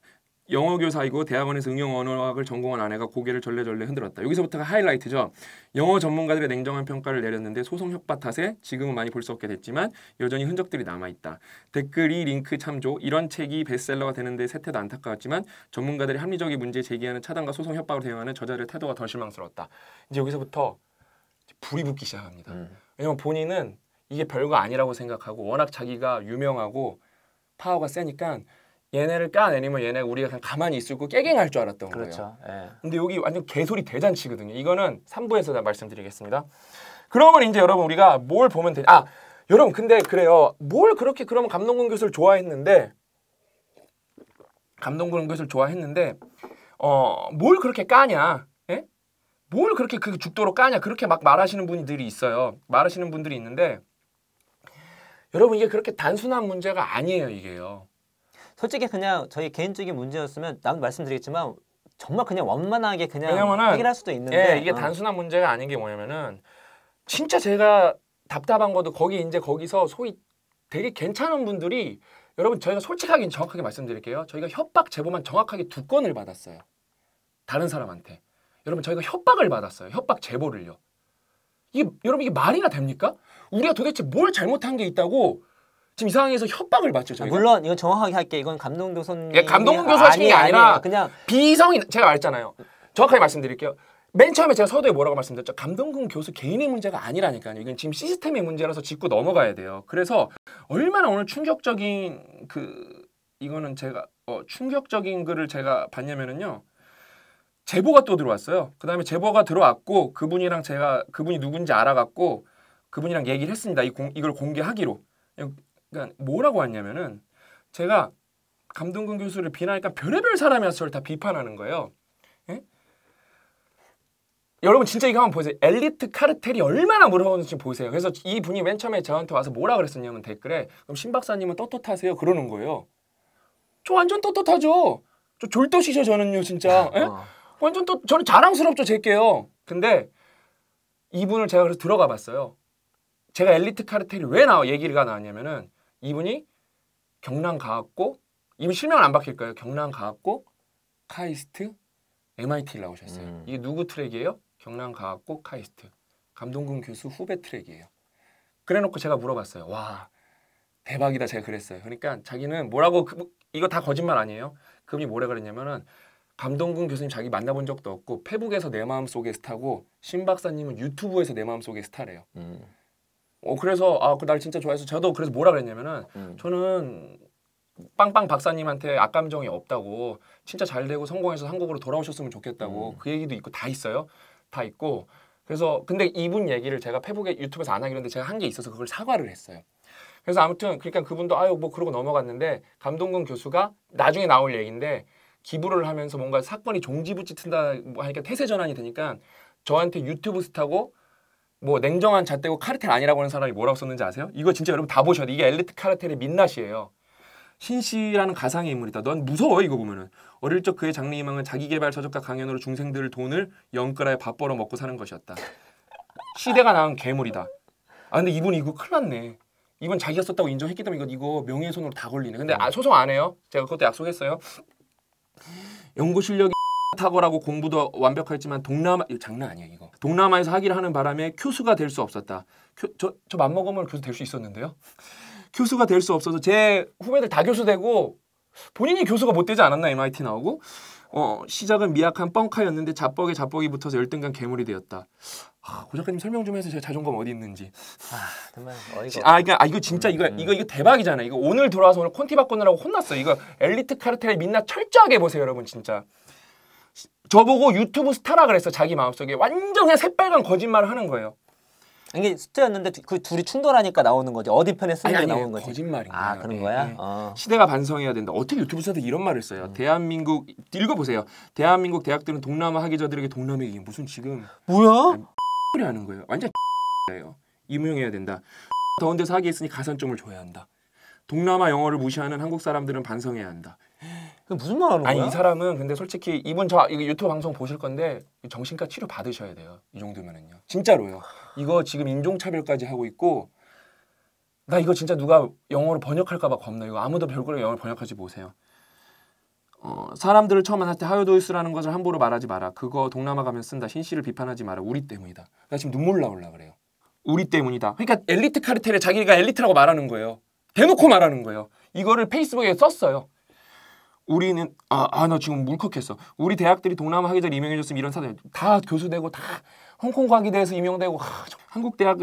[SPEAKER 1] 영어 교사이고 대학원에서 응용 언어학을 전공한 아내가 고개를 절레절레 흔들었다. 여기서부터가 하이라이트죠. 영어 전문가들의 냉정한 평가를 내렸는데 소송 협박 탓에 지금은 많이 볼 수 없게 됐지만 여전히 흔적들이 남아 있다. 댓글이 링크 참조 이런 책이 베스트셀러가 되는데 세태도 안타까웠지만 전문가들이 합리적인 문제 제기하는 차단과 소송 협박을 대응하는 저자들의 태도가 더 실망스러웠다. 이제 여기서부터 불이 붙기 시작합니다. 음. 왜냐면 본인은 이게 별거 아니라고 생각하고 워낙 자기가 유명하고 파워가 세니까 얘네를 까내니면 얘네 우리가 그냥 가만히 있을 거 깨갱할 줄 알았던 그렇죠. 거예요. 예. 근데 여기 완전 개소리 대잔치거든요. 이거는 3부에서 말씀드리겠습니다. 그러면 이제 여러분 우리가 뭘 보면 되냐? 아 여러분 근데 그래요. 뭘 그렇게 그러면 감동군 교수를 좋아했는데 감동군 교수를 좋아했는데 어뭘 그렇게 까냐? 예? 뭘 그렇게 그 죽도록 까냐? 그렇게 막 말하시는 분들이 있어요. 말하시는 분들이 있는데
[SPEAKER 2] 여러분 이게 그렇게 단순한 문제가 아니에요 이게요. 솔직히 그냥 저희 개인적인 문제였으면 나도 말씀드리겠지만 정말 그냥 원만하게 그냥 왜냐면은, 해결할 수도 있는데 예, 이게 어. 단순한 문제가 아닌 게 뭐냐면은 진짜 제가 답답한 것도 거기 이제
[SPEAKER 1] 거기서 소위 되게 괜찮은 분들이 여러분 저희가 솔직하게 정확하게 말씀드릴게요. 저희가 협박 제보만 정확하게 두 건을 받았어요. 다른 사람한테. 여러분 저희가 협박을 받았어요. 협박 제보를요. 이게 여러분 이게 말이나 됩니까? 우리가 도대체 뭘 잘못한 게 있다고 지금 이 상황에서 협박을 받죠. 저희가. 물론 이건 정확하게 할게. 이건 감동 교수님. 예, 감동 교수 하신 게 아니라 아니에요. 그냥 비성이 제가 알잖아요. 정확하게 말씀드릴게요. 맨 처음에 제가 서두에 뭐라고 말씀드렸죠? 감동궁 교수 개인의 문제가 아니라니까요. 이건 지금 시스템의 문제라서 짚고 넘어가야 돼요. 그래서 얼마나 오늘 충격적인 그 이거는 제가 어, 충격적인 글을 제가 봤냐면은요. 제보가 또 들어왔어요. 그다음에 제보가 들어왔고 그분이랑 제가 그분이 누군지 알아갖고 그분이랑 얘기를 했습니다. 이 공, 이걸 공개하기로. 그러니까 뭐라고 왔냐면은 제가 감동근 교수를 비난하니까 별의별 사람이 와서 저를 다 비판하는 거예요. 예? 여러분 진짜 이거 한번 보세요. 엘리트 카르텔이 얼마나 무서운지 보세요. 그래서 이 분이 맨 처음에 저한테 와서 뭐라 그랬었냐면 댓글에 그럼 신 박사님은 떳떳하세요? 그러는 거예요. 저 완전 떳떳하죠. 저 졸도시죠 저는요 진짜. 아. 예? 완전 또 저는 자랑스럽죠 제게요. 근데 이분을 제가 그래서 들어가 봤어요. 제가 엘리트 카르텔이 왜 나와 얘기가 나왔냐면은 이분이 경남 가왔고 이분 실명은 안 바뀔 거예요. 경남 가왔고 카이스트 MIT 나오셨어요. 음. 이게 누구 트랙이에요? 경남 가왔고 카이스트 감동근 교수 후배 트랙이에요. 그래놓고 제가 물어봤어요. 와 대박이다 제가 그랬어요. 그러니까 자기는 뭐라고 그, 뭐, 이거 다 거짓말 아니에요. 그분이 뭐라 그랬냐면은 감동근 교수님 자기 만나본 적도 없고 페북에서 내 마음 속에 스타고 신 박사님은 유튜브에서 내 마음 속에 스타래요. 음. 어 그래서 아 그 날 진짜 좋아해서 저도 그래서 뭐라 그랬냐면은 음. 저는 빵빵 박사님한테 악감정이 없다고 진짜 잘 되고 성공해서 한국으로 돌아오셨으면 좋겠다고 음. 그 얘기도 있고 다 있어요 다 있고 그래서 근데 이분 얘기를 제가 페북에 유튜브에서 안 하기로 했는데 제가 한 게 있어서 그걸 사과를 했어요 그래서 아무튼 그러니까 그분도 아유 뭐 그러고 넘어갔는데 감동근 교수가 나중에 나올 얘기인데 기부를 하면서 뭔가 사건이 종지부치 튼다 뭐 하니까 태세 전환이 되니까 저한테 유튜브 스타고 뭐 냉정한 잣대고 카르텔 아니라고 하는 사람이 뭐라고 썼는지 아세요? 이거 진짜 여러분 다 보셔야 돼. 이게 엘리트 카르텔의 민낯이에요. 신씨라는 가상의 인물이다. 넌 무서워 이거 보면은. 어릴 적 그의 장래 희망은 자기 개발 저작과 강연으로 중생들을 돈을 영끌하여밥 벌어 먹고 사는 것이었다. 시대가 낳은 괴물이다. 아 근데 이분 이거 큰일 났네. 이분 자기가 썼다고 인정했기 때문에 이거, 이거 명예훼손으로 다 걸리네. 근데 네. 아, 소송 안 해요. 제가 그것도 약속했어요. 연구 실력이 탁월하고 공부도 완벽했지만 동남아 이거 장난 아니야 이거 동남아에서 하기를 하는 바람에 교수가 될 수 없었다 저저 맘먹으면 교수 될 수 있었는데요 교수가 될 수 없어서 제 후배들 다 교수 되고 본인이 교수가 못 되지 않았나 MIT 나오고 어, 시작은 미약한 뻥카였는데 자뻑에 자뻑이 붙어서 열등감 괴물이 되었다. 아, 고 작가님 설명 좀 해서 제 자존감 어디 있는지. 아,
[SPEAKER 2] 정말 어이가.
[SPEAKER 1] 아, 그러니까 아, 이거 진짜 이거 음, 음. 이거 이거 대박이잖아. 이거 오늘 들어와서 오늘 콘티 바꾸느라고 혼났어. 이거 엘리트 카르텔의 민낯 철저하게 보세요, 여러분 진짜. 저보고 유튜브 스타라 그랬어 자기 마음속에
[SPEAKER 2] 완전 그냥 새빨간 거짓말을 하는 거예요. 이게 스타였는데 그 둘이 충돌하니까 나오는 거지 어디 편에 쓰는 게 나오는 거지
[SPEAKER 1] 거짓말인 아, 거예아 그런 네, 거야? 네. 어. 시대가 반성해야 된다. 어떻게 유튜브 스타도 이런 말을 써요? 음. 대한민국 읽어보세요. 대한민국 대학들은 동남아 학위자들에게 동남아 이게 무슨 지금 뭐야? 소리 아, 하는 거예요. 완전 예요 임용해야 된다. 더운 데서 학위 있으니 가산점을 줘야 한다. 동남아 영어를 무시하는 한국 사람들은 반성해야 한다. 무슨 말 하는 거야? 아니 이 사람은 근데 솔직히 이분 저 이거 유튜브 방송 보실 건데 정신과 치료 받으셔야 돼요. 이 정도면은요. 진짜로요. 이거 지금 인종차별까지 하고 있고 나 이거 진짜 누가 영어로 번역할까 봐 겁나 이거 아무도 별거로 영어로 번역하지 모세요. 어, 사람들을 처음 만날 때 하요도이스라는 것을 함부로 말하지 마라. 그거 동남아 가면 쓴다. 신 씨를 비판하지 마라. 우리 때문이다. 나 지금 눈물 나올라 그래요. 우리 때문이다. 그러니까 엘리트 카르텔에 자기가 엘리트라고 말하는 거예요. 대놓고 말하는 거예요. 이거를 페이스북에 썼어요. 우리는 아나 아, 아 지금 물컥했어. 우리 대학들이 동남아 학위자로 임명해줬으면 이런 사들 다 교수되고 다 홍콩 과기대에서 임용되고 하, 한국 대학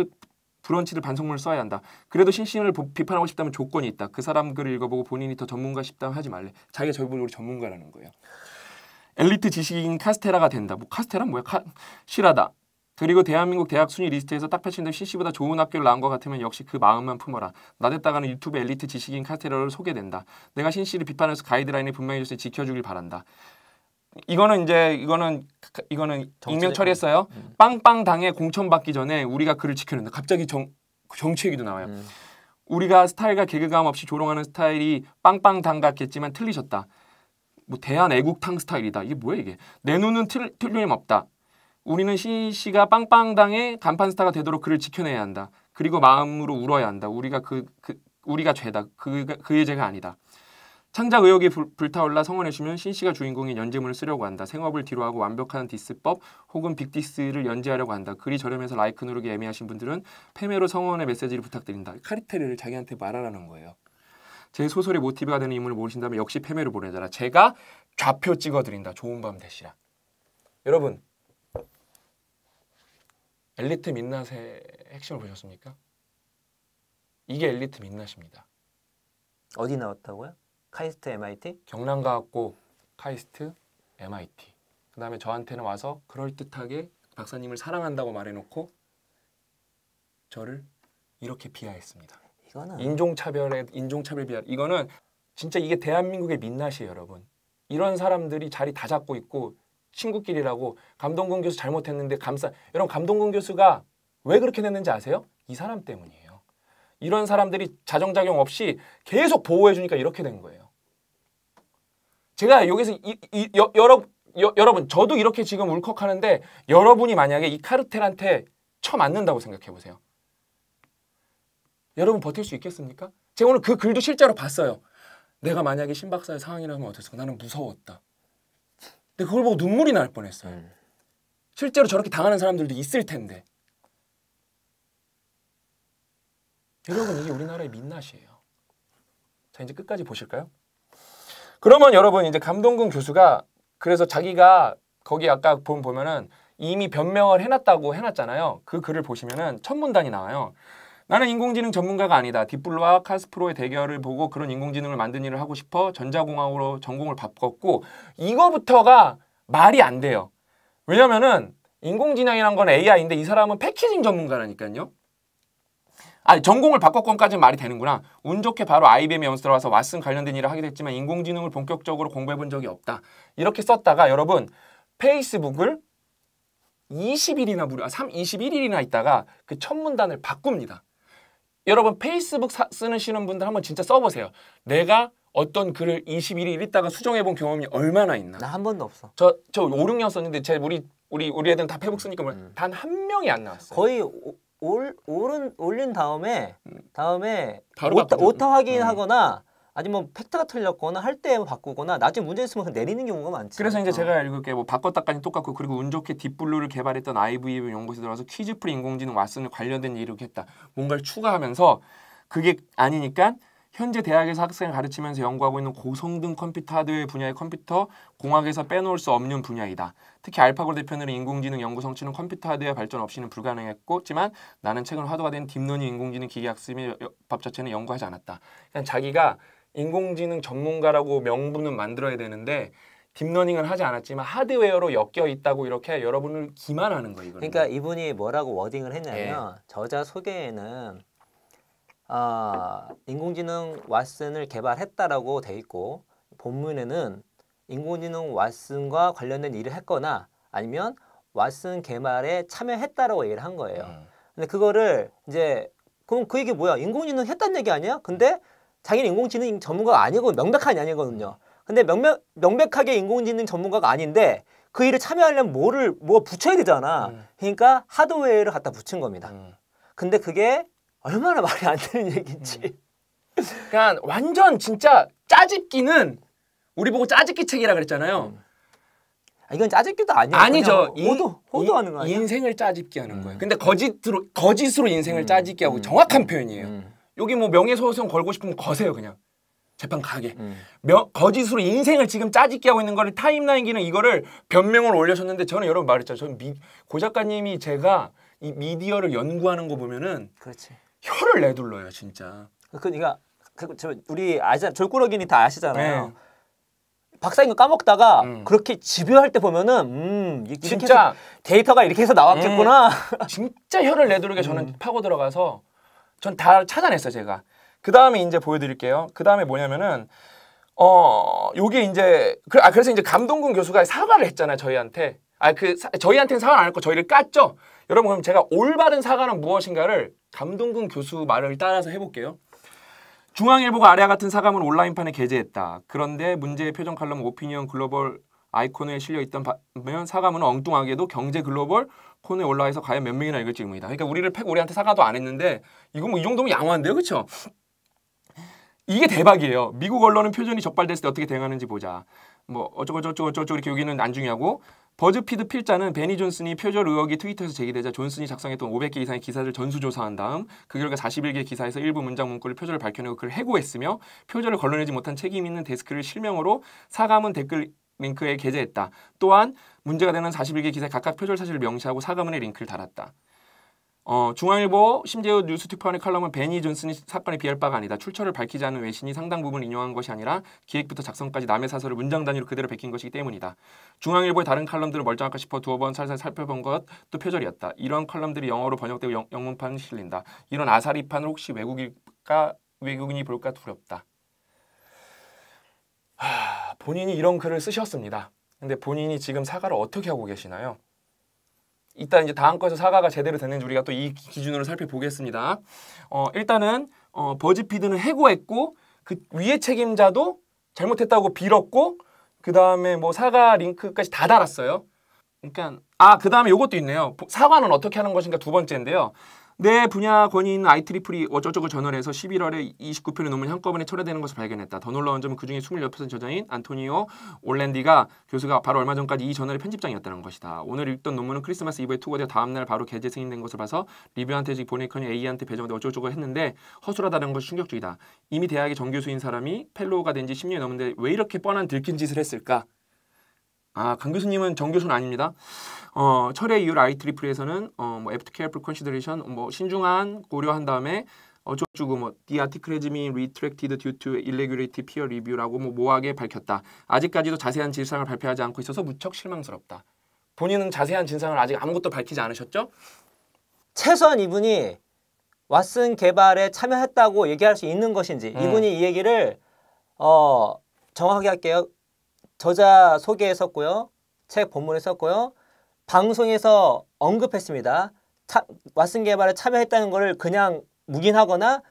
[SPEAKER 1] 브런치를 반성문을 써야 한다. 그래도 신신을 비판하고 싶다면 조건이 있다. 그 사람 글을 읽어보고 본인이 더 전문가 싶다면 하지 말래. 자기가 절대로 전문가라는 거예요. 엘리트 지식인 카스테라가 된다. 뭐 카스테라 뭐야? 카, 실하다. 그리고 대한민국 대학 순위 리스트에서 딱 패친된 CC보다 좋은 학교를 나온 것 같으면 역시 그 마음만 품어라. 나댔다가는 유튜브 엘리트 지식인 카테라를 소개된다. 내가 신씨를 비판해서 가이드라인을 분명히 해서 지켜주길 바란다. 이거는 이제 이거는 이거는 익명 처리했어요. 음. 음. 빵빵 당해 공천 받기 전에 우리가 그를 지켜낸다. 갑자기 정 그 정치 얘기도 나와요. 음. 우리가 스타일과 개그감 없이 조롱하는 스타일이 빵빵 당 같겠지만 틀리셨다. 뭐 대한 애국탕 스타일이다. 이게 뭐야 이게? 내 눈은 틀, 틀림없다. 우리는 시 씨가 빵빵당의 간판 스타가 되도록 그를 지켜내야 한다. 그리고 마음으로 울어야 한다. 우리가 그, 그 우리가 죄다. 그 그의 죄가 아니다. 창작 의혹이 불, 타올라 성원해 주면 신 씨가 주인공인 연재문을 쓰려고 한다. 생업을 뒤로하고 완벽한 디스법 혹은 빅디스를 연재하려고 한다. 글이 저렴해서 라이크 누르기 애매하신 분들은 페메로 성원의 메시지를 부탁드린다. 카리테르를 자기한테 말하라는 거예요. 제 소설의 모티브가 되는 인물을 모르신다면 역시 페메로 보내달라. 제가 좌표 찍어드린다. 좋은 밤 되시라. 여러분 엘리트 민낯의 핵심을 보셨습니까? 이게 엘리트 민낯입니다. 어디 나왔다고요? 카이스트 MIT? 경남과고 카이스트 MIT. 그 다음에 저한테는 와서 그럴듯하게 박사님을 사랑한다고 말해놓고 저를 이렇게 비하했습니다. 이거는 인종차별에 인종차별 비하. 이거는 진짜 이게 대한민국의 민낯이에요, 여러분. 이런 사람들이 자리 다 잡고 있고 친구끼리라고 감동근 교수 잘못했는데 감싸 여러분 감동근 교수가 왜 그렇게 됐는지 아세요? 이 사람 때문이에요. 이런 사람들이 자정작용 없이 계속 보호해주니까 이렇게 된 거예요. 제가 여기서 이, 이, 여, 여러, 여, 여러분 저도 이렇게 지금 울컥하는데 여러분이 만약에 이 카르텔한테 쳐맞는다고 생각해보세요. 여러분 버틸 수 있겠습니까? 제가 오늘 그 글도 실제로 봤어요. 내가 만약에 신박사의 상황이라면 어땠을까? 나는 무서웠다. 근데 그걸 보고 눈물이 날 뻔했어요. 음. 실제로 저렇게 당하는 사람들도 있을 텐데. 여러분 이게 우리나라의 민낯이에요. 자 이제 끝까지 보실까요? 그러면 여러분 이제 감동근 교수가 그래서 자기가 거기 아까 본 보면은 이미 변명을 해놨다고 해놨잖아요. 그 글을 보시면은 첫 문단이 나와요. 나는 인공지능 전문가가 아니다. 딥블루와 카스프로의 대결을 보고 그런 인공지능을 만든 일을 하고 싶어 전자공학으로 전공을 바꿨고 이거부터가 말이 안 돼요. 왜냐면은 인공지능이란 건 AI인데 이 사람은 패키징 전문가라니까요. 아 전공을 바꿨건까지는 말이 되는구나. 운 좋게 바로 IBM 연수 들어와서 왓슨 관련된 일을 하게 됐지만 인공지능을 본격적으로 공부해본 적이 없다. 이렇게 썼다가 여러분 페이스북을 20일이나 무려 아, 3 21일이나 있다가 그 첫 문단을 바꿉니다. 여러분 페이스북 사, 쓰시는 분들 한번 진짜 써보세요. 내가 어떤 글을 21일 읽다가 수정해본 경험이 얼마나 있나? 나 한 번도 없어. 저저 5, 6년 썼는데 제 우리 우리 우리 애들은 다 페북 쓰니까
[SPEAKER 2] 뭐 음. 단한 명이 안 나왔어. 거의 오, 올올 올린 다음에 음. 다음에 오타, 오타 확인하거나 음. 아니면 뭐 팩트가 틀렸거나 할때 뭐 바꾸거나 나중에 문제 있으면 내리는 경우가 많지. 그래서 이제 제가 읽을 게 뭐 바꿨다까지 똑같고 그리고 운 좋게 딥블루를 개발했던
[SPEAKER 1] IBM 연구소에 들어가서 퀴즈풀 인공지능 왓슨을 관련된 일을 했다. 뭔가를 추가하면서 그게 아니니까 현재 대학에서 학생을 가르치면서 연구하고 있는 고성등 컴퓨터 하드웨어 분야의 컴퓨터 공학에서 빼놓을 수 없는 분야이다. 특히 알파고 대표는 인공지능 연구 성취는 컴퓨터 하드웨어 발전 없이는 불가능했고지만 나는 최근 화두가 된 딥러닝 인공지능 기계학습의 법 자체는 연구하지 않았다. 그냥 그러니까 자기가 인공지능 전문가라고 명분은 만들어야
[SPEAKER 2] 되는데 딥러닝은 하지 않았지만 하드웨어로 엮여 있다고 이렇게 여러분을 기만하는 거예요. 이거는. 그러니까 이분이 뭐라고 워딩을 했냐면 예. 저자 소개에는 아, 인공지능 왓슨을 개발했다라고 돼 있고 본문에는 인공지능 왓슨과 관련된 일을 했거나 아니면 왓슨 개발에 참여했다라고 얘기를 한 거예요. 음. 근데 그거를 이제 그럼 그 얘기 뭐야? 인공지능 했다는 얘기 아니야? 근데 음. 자기는 인공지능 전문가가 아니고 명백한게 아니거든요. 근데 명명, 명백하게 인공지능 전문가가 아닌데 그일을 참여하려면 뭐를 뭐 붙여야 되잖아. 음. 그러니까 하드웨어를 갖다 붙인 겁니다. 음. 근데 그게 얼마나 말이 안 되는 음. 얘기인지. 음. 그러니까 완전 진짜 짜집기는 우리 보고
[SPEAKER 1] 짜집기 책이라 그랬잖아요. 음. 아, 이건 짜집기도 아니야. 아니죠. 호도 호도하는 거아니 인생을 짜집기하는 거예요. 음. 근데 거짓으로 거짓으로 인생을 짜집기하고 정확한 표현이에요. 여기 뭐명예소송 걸고 싶으면 거세요 그냥 재판 가게 음. 명, 거짓으로 인생을 지금 짜짓게 하고 있는 거를 타임라인 기능 이거를 변명을 올려셨는데 저는 여러분 말했죠 저는 미, 고
[SPEAKER 2] 작가님이 제가 이 미디어를 연구하는 거 보면은 그렇지. 혀를 내둘러요 진짜 그니까 그, 그러니까 그, 그, 저, 우리 아시아 잖 졸꾸러기니 다 아시잖아요 네. 박사님거 까먹다가 음. 그렇게 집요할 때 보면은 음 이렇게 진짜 해서 데이터가 이렇게 해서 나왔겠구나 음, 진짜 혀를 내두르게 저는 음. 파고 들어가서 전다 찾아냈어요,
[SPEAKER 1] 제가. 그 다음에 이제 보여드릴게요. 그 다음에 뭐냐면은, 어, 요게 이제, 그, 아, 그래서 이제 감동근 교수가 사과를 했잖아요, 저희한테. 아, 그, 사, 저희한테는 사과를 안 했고, 저희를 깠죠? 여러분, 그럼 제가 올바른 사과는 무엇인가를 감동근 교수 말을 따라서 해볼게요. 중앙일보가 아래와 같은 사과문 온라인판에 게재했다. 그런데 문제의 표정 칼럼 오피니언 글로벌 아이콘에 실려있던 반면 사과문은 엉뚱하게도 경제 글로벌 코너에 올라와서 과연 몇 명이나 읽을지 입니다. 그러니까 우리를 팩 우리한테 사과도 안 했는데 이거 뭐 이 정도면 양호한데요. 그쵸 이게 대박이에요. 미국 언론은 표준이 적발됐을 때 어떻게 대응하는지 보자. 뭐 어쩌고 저쩌고 저쩌고 이렇게 여기는 안 중요하고 버즈피드 필자는 베니 존슨이 표절 의혹이 트위터에서 제기되자 존슨이 작성했던 500개 이상의 기사를 전수조사한 다음 그 결과 41개 기사에서 일부 문장 문구를 표절을 밝혀내고 그를 해고했으며 표절을 걸러내지 못한 책임 있는 데스크를 실명으로 사과문 댓글 링크에 게재했다. 또한 문제가 되는 41개 기사에 각각 표절 사실을 명시하고 사과문의 링크를 달았다. 어, 중앙일보 심지어 뉴스투파원의 칼럼은 베니 존슨이 사건에 비할 바가 아니다. 출처를 밝히지 않은 외신이 상당 부분 인용한 것이 아니라 기획부터 작성까지 남의 사설을 문장 단위로 그대로 베낀 것이기 때문이다. 중앙일보의 다른 칼럼들을 멀쩡할까 싶어 두어 번 살살 살펴본 것도 표절이었다. 이런 칼럼들이 영어로 번역되고 영, 영문판 실린다. 이런 아사리판을 혹시 외국일까 외국인이 볼까 두렵다. 하, 본인이 이런 글을 쓰셨습니다. 근데 본인이 지금 사과를 어떻게 하고 계시나요? 일단 이제 다음 거에서 사과가 제대로 됐는지 우리가 또 이 기준으로 살펴보겠습니다. 어, 일단은 어, 버즈피드는 해고했고 그 위에 책임자도 잘못했다고 빌었고 그 다음에 뭐 사과 링크까지 다 달았어요. 그러니까 아그 다음에 이것도 있네요. 사과는 어떻게 하는 것인가 두 번째인데요. 내 네, 분야 권위인 IEEE 어쩌저쩌고 고 저널에서 11월에 29편의 논문이 한꺼번에 철회되는 것을 발견했다. 더 놀라운 점은 그중에 26% 저자인 안토니오 올랜디가 교수가 바로 얼마 전까지 이 저널의 편집장이었다는 것이다. 오늘 읽던 논문은 크리스마스 이브에 투고돼 다음날 바로 개재 승인된 것을 봐서 리뷰한테 보내커니 A한테 배정돼 어쩌고저쩌고 했는데 허술하다는 것이 충격적이다. 이미 대학의 정교수인 사람이 펠로우가 된 지 10년이 넘는데 왜 이렇게 뻔한 들킨 짓을 했을까? 아, 강 교수님은 정 교수는 아닙니다. 어, 철의 이율 아이트리에서는 어, 뭐 after careful consideration 뭐 신중한 고려한 다음에 어쩌고뭐 the article has been retracted due to irregularity peer review라고 뭐모하게 밝혔다. 아직까지도 자세한 진상을 발표하지 않고 있어서 무척 실망스럽다. 본인은 자세한 진상을 아직 아무것도 밝히지
[SPEAKER 2] 않으셨죠? 최소한 이분이 왓슨 개발에 참여했다고 얘기할 수 있는 것인지 음. 이분이 이 얘기를 어 정확하게 할게요. 저자 소개에 썼고요. 책 본문에 썼고요. 방송에서 언급했습니다. 차, 왓슨 개발에 참여했다는 것을 그냥 묵인하거나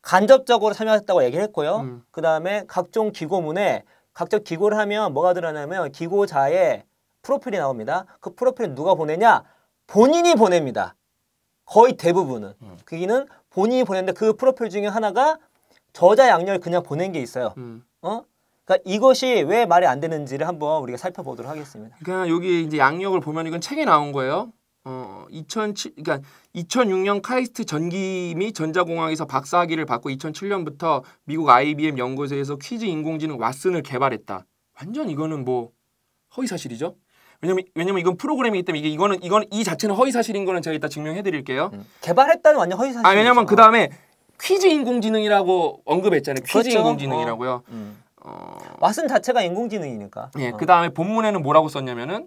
[SPEAKER 2] 간접적으로 참여했다고 얘기를 했고요. 음. 그 다음에 각종 기고문에 각적 기고를 하면 뭐가 드러나냐면 기고자의 프로필이 나옵니다. 그 프로필을 누가 보내냐? 본인이 보냅니다. 거의 대부분은. 음. 그기는 본인이 보냈는데 그 프로필 중에 하나가 저자 양력을 그냥 보낸 게 있어요. 음. 어? 그러니까 이것이 왜 말이 안 되는지를 한번 우리가 살펴보도록 하겠습니다. 그러니까 여기 이제 양력을 보면 이건 책에 나온
[SPEAKER 1] 거예요. 어, 2007 그러니까 2006년 카이스트 전기 및 전자공학에서 박사학위를 받고 2007년부터 미국 IBM 연구소에서 퀴즈 인공지능 왓슨을 개발했다. 완전 이거는 뭐 허위 사실이죠. 왜냐면 왜냐면 이건 프로그램이기 때문에 이게 이거는 이건 이 자체는 허위 사실인 거는 제가 이따 증명해 드릴게요. 음. 개발했다는 완전 허위 사실. 아 왜냐면 그 어. 다음에 퀴즈 인공지능이라고 언급했잖아요. 퀴즈 그렇죠. 인공지능이라고요.
[SPEAKER 2] 어. 음. 어... 왓슨 자체가 인공지능이니까. 예, 어. 그
[SPEAKER 1] 다음에 본문에는 뭐라고 썼냐면은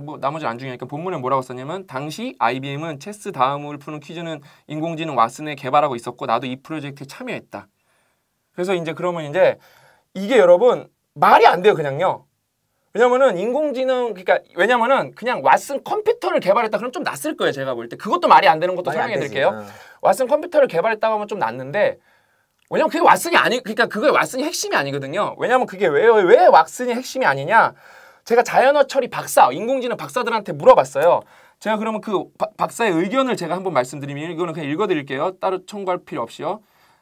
[SPEAKER 1] 뭐 나머지 안 중요하니까 본문에 뭐라고 썼냐면 당시 IBM은 체스 다음을 푸는 퀴즈는 인공지능 왓슨에 개발하고 있었고 나도 이 프로젝트에 참여했다. 그래서 이제 그러면 이제 이게 여러분 말이 안 돼요 그냥요. 왜냐면은 인공지능 그러니까 왜냐면은 그냥 왓슨 컴퓨터를 개발했다 그럼 좀 낫을 거예요 제가 볼 때 그것도 말이 안 되는 것도 설명해 드릴게요. 응. 어. 왓슨 컴퓨터를 개발했다고 하면 좀 낫는데 왜냐면 그게 왓슨이 아니 그러니까 그게 왓슨이 핵심이 아니거든요. 왜냐면 그게 왜왜 왓슨이 핵심이 아니냐? 제가 자연어 처리 박사, 인공지능 박사들한테 물어봤어요. 제가 그러면 그 바, 박사의 의견을 제가 한번 말씀드리면 이거는 그냥 읽어 드릴게요. 따로 청구할 필요 없이요.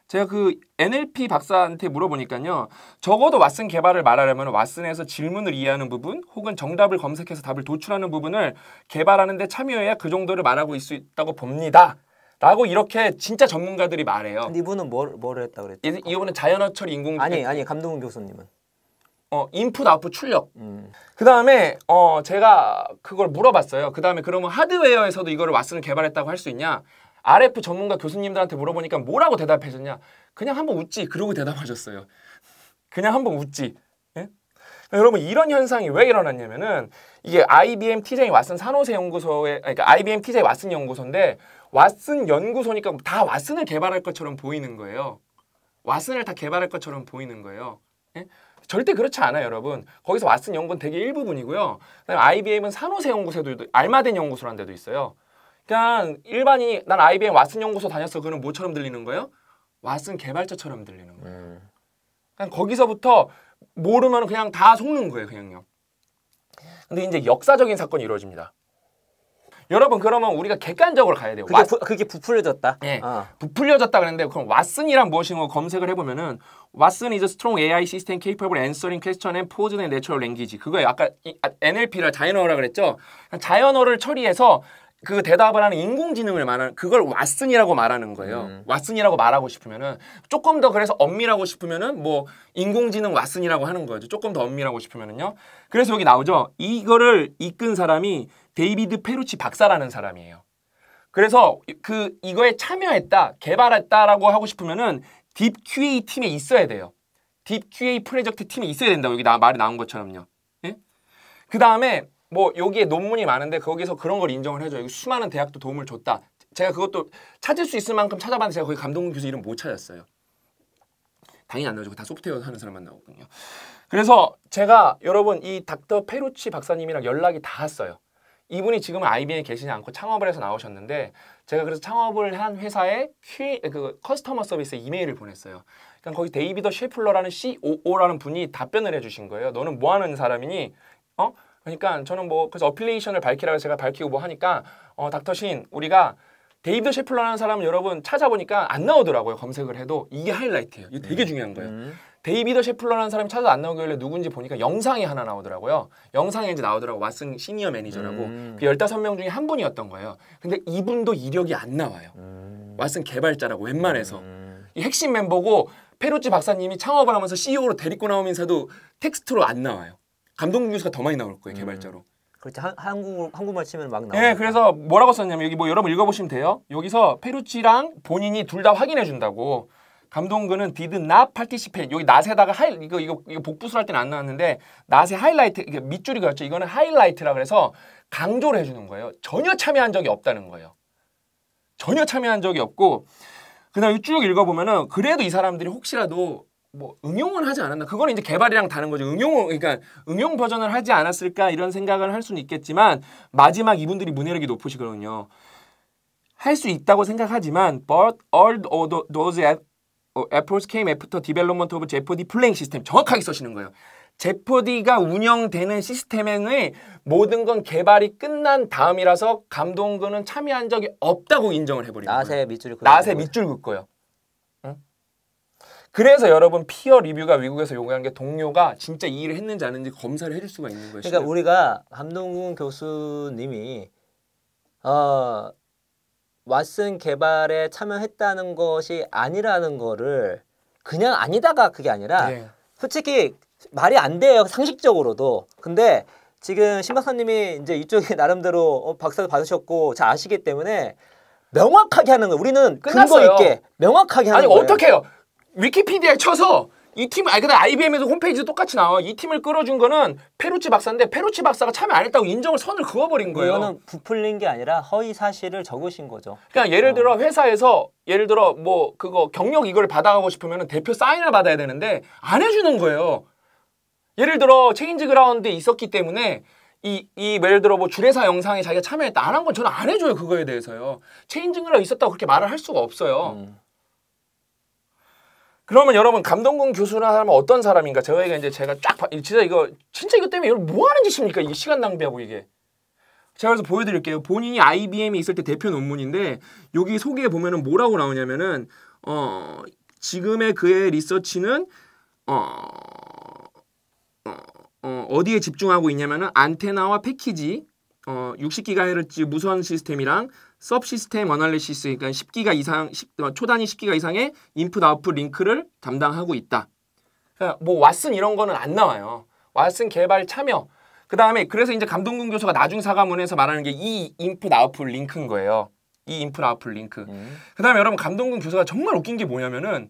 [SPEAKER 1] 제가 그 NLP 박사한테 물어보니까요. 적어도 왓슨 개발을 말하려면 왓슨에서 질문을 이해하는 부분 혹은 정답을 검색해서 답을 도출하는 부분을 개발하는 데 참여해야 그 정도를 말하고 있을 수 있다고 봅니다. 라고 이렇게 진짜 전문가들이 말해요. 이분은 뭘, 뭘 했다 그랬죠? 이, 분은 자연어 처 인공 아니 아니 감동훈 교수님은 어 인풋 아웃풋 출력. 음. 그 다음에 어 제가 그걸 물어봤어요. 그 다음에 그러면 하드웨어에서도 이거를 왓슨을 개발했다고 할 수 있냐? RF 전문가 교수님들한테 물어보니까 뭐라고 대답해줬냐? 그냥 한번 웃지 그러고 대답하셨어요. 그냥 한번 웃지. 예? 여러분 이런 현상이 왜 일어났냐면은 이게 IBM TJ 왓슨 산호세 연구소에 그러니까 IBM TJ 왓슨 연구소인데 왓슨 연구소니까 다 왓슨을 개발할 것처럼 보이는 거예요. 왓슨을 다 개발할 것처럼 보이는 거예요. 예? 절대 그렇지 않아요, 여러분. 거기서 왓슨 연구는 되게 일부분이고요. IBM은 산호세 연구소도 알마덴 연구소라는 데도 있어요. 그러니까 일반이난 IBM 왓슨 연구소 다녔어. 그는 뭐처럼 들리는 거예요? 왓슨 개발자처럼 들리는 거예요. 음. 그러 그러니까 거기서부터 모르면 그냥 다 속는 거예요, 그냥요. 근데 이제 역사적인 사건이 이루어집니다. 여러분 그러면 우리가 객관적으로 가야 돼요. 그게, 왓... 부, 그게 부풀려졌다. 예, 어. 부풀려졌다 그랬는데 그럼 왓슨이란 무엇인가 검색을 해보면은 왓슨 is a strong AI system capable answering question and posing natural language. 그거예요. 아까 이, 아, NLP라 자연어라 그랬죠. 자연어를 처리해서 그 대답을 하는 인공지능을 말하는 그걸 왓슨이라고 말하는 거예요. 음. 왓슨이라고 말하고 싶으면은 조금 더 그래서 엄밀하고 싶으면은 뭐 인공지능 왓슨이라고 하는 거죠. 조금 더 엄밀하고 싶으면은요. 그래서 여기 나오죠. 이거를 이끈 사람이 데이비드 페루치 박사라는 사람이에요. 그래서 그 이거에 참여했다, 개발했다라고 하고 싶으면은 딥 QA 팀에 있어야 돼요. 딥 QA 프로젝트 팀에 있어야 된다고 여기 나, 말이 나온 것처럼요. 예? 그 다음에 뭐 여기에 논문이 많은데 거기서 그런 걸 인정을 해줘요. 수많은 대학도 도움을 줬다. 제가 그것도 찾을 수 있을 만큼 찾아봤는데 제가 거기 감독님 교수 이름 못 찾았어요. 당연히 안 나오죠. 다 소프트웨어 하는 사람만 나오거든요. 그래서 제가 여러분 이 닥터 페루치 박사님이랑 연락이 닿았어요. 이분이 지금은 IBM에 계시지 않고 창업을 해서 나오셨는데 제가 그래서 창업을 한 회사에 퀴, 그 커스터머 서비스 이메일을 보냈어요. 그러니까 거기 데이비더 셰플러라는 COO라는 분이 답변을 해주신 거예요. 너는 뭐 하는 사람이니? 어? 그러니까 저는 뭐 그래서 어필레이션을 밝히라고 제가 밝히고 뭐 하니까 어 닥터 신 우리가 데이비드 셰플러라는 사람은 여러분 찾아보니까 안 나오더라고요 검색을 해도 이게 하이라이트예요 이게 되게 음. 중요한 거예요 음. 데이비드 셰플러라는 사람이 찾아 도안 나오길래 누군지 보니까 영상이 하나 나오더라고요 영상에 이제 나오더라고 왓슨 시니어 매니저라고 음. 그 15명 중에 한 분이었던 거예요 근데 이분도 이력이 안 나와요 음. 왓슨 개발자라고 웬만해서 음. 이 핵심 멤버고 페루치 박사님이 창업을 하면서 CEO로 데리고 나오면서도 텍스트로 안 나와요 감독 뉴스가 더 많이 나올 거예요 음. 개발자로. 음. 그렇죠 한, 한국 한국말
[SPEAKER 2] 치면 막 나와. 네, 그래서 뭐라고
[SPEAKER 1] 썼냐면 여기 뭐 여러분 읽어보시면 돼요. 여기서 페루치랑 본인이 둘 다 확인해 준다고. 감독은 디든 나 n 티시 p a 여기 낫에다가 하이 이거 이거 이거 복부술 할 때는 안 나왔는데 낫의 하이라이트 이게 밑줄이가 였죠 그렇죠. 이거는 하이라이트라 그래서 강조를 해주는 거예요. 전혀 참여한 적이 없다는 거예요. 전혀 참여한 적이 없고 그다음에 쭉 읽어보면은 그래도 이 사람들이 혹시라도 뭐 응용은 하지 않았나? 그건 이제 개발이랑 다른 거죠. 응용 그러니까 응용 버전을 하지 않았을까 이런 생각을 할 수는 있겠지만 마지막 이분들이 문해력이 높으시거든요. 할 수 있다고 생각하지만 but all those 어, efforts came after development of j e o d playing system 정확하게 써시는 거예요. 제포디가 운영되는 시스템에는 모든 건 개발이 끝난 다음이라서 감독은 동 참여한 적이 없다고 인정을 해버리고 나세 밑줄 나세 밑줄 긋고요. 그래서 여러분 피어 리뷰가 미국에서 요구한 게 동료가 진짜 이 일을 했는지 안 했는지 검사를
[SPEAKER 2] 해줄 수가 있는 거예요. 그러니까 우리가 함동근 교수님이 어, 왓슨 개발에 참여했다는 것이 아니라는 거를 그냥 아니다가 그게 아니라 네. 솔직히 말이 안 돼요 상식적으로도 근데 지금 신 박사님이 이제 이쪽에 나름대로 어, 박사도 받으셨고 잘 아시기 때문에 명확하게 하는 거예요 우리는 끝났어요. 근거 있게 명확하게 하는 아니, 거예요 아니 어떻게 해요
[SPEAKER 1] 위키피디아에 쳐서 이 팀, 아니 근데 IBM에서 홈페이지도 똑같이 나와. 이 팀을 끌어준 거는
[SPEAKER 2] 페루치 박사인데 페루치 박사가 참여 안 했다고 인정을 선을 그어버린 뭐 거예요. 이거는 부풀린 게 아니라 허위 사실을 적으신 거죠.
[SPEAKER 1] 그러니까 예를 어. 들어 회사에서 예를 들어 뭐 그거 경력 이걸 받아가고 싶으면 대표 사인을 받아야 되는데 안 해주는 거예요. 예를 들어 체인지 그라운드에 있었기 때문에 이, 이 예를 들어 뭐 주례사 영상에 자기가 참여했다 안 한 건 저는 안 해줘요 그거에 대해서요. 체인지 그라운드 있었다고 그렇게 말을 할 수가 없어요. 음. 그러면 여러분 감동근 교수라는 사람은 어떤 사람인가? 저희가 이제 제가 쫙 봐, 진짜 이거 진짜 이거 때문에 여러분 뭐 하는 짓입니까? 이게 시간 낭비하고 뭐 이게. 제가 그래서 보여드릴게요. 본인이 IBM에 있을 때 대표 논문인데 여기 소개에 보면은 뭐라고 나오냐면은 어 지금의 그의 리서치는 어, 어, 어 어디에 집중하고 있냐면은 안테나와 패키지 어 60기가헤르츠 무선 시스템이랑 서브시스템 어널리시스 그러니까 10기가 이상 10, 어, 초단위 10기가 이상의 인풋 아웃풋 링크를 담당하고 있다. 그러니까 뭐 왓슨 이런 거는 안 나와요. 왓슨 개발 참여. 그 다음에 그래서 이제 감동근 교수가 나중 사과문에서 말하는 게 이 인풋 아웃풋 링크인 거예요. 이 인풋 아웃풋 링크. 음. 그 다음에 여러분 감동근 교수가 정말 웃긴 게 뭐냐면은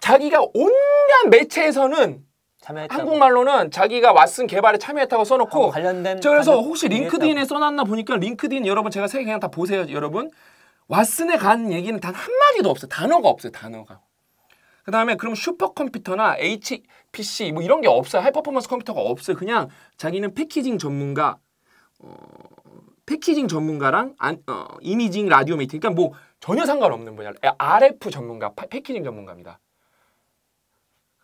[SPEAKER 1] 자기가 온갖 매체에서는 참여했다고. 한국말로는 자기가 왓슨 개발에 참여했다고 써놓고 관련된 그래서 혹시 링크드인에 써놨나 보니까 링크드인 여러분 제가 세 그냥 다 보세요 여러분 왓슨에 간 얘기는 단 한마디도 없어요 단어가 없어요 단어가 그 다음에 그럼 슈퍼컴퓨터나 HPC 뭐 이런 게 없어요 하이퍼포먼스 컴퓨터가 없어요 그냥 자기는 패키징 전문가 어, 패키징 전문가랑 안, 어, 이미징 라디오 메이트 그러니까 뭐 전혀 상관없는 분야 아, RF 전문가 파, 패키징 전문가입니다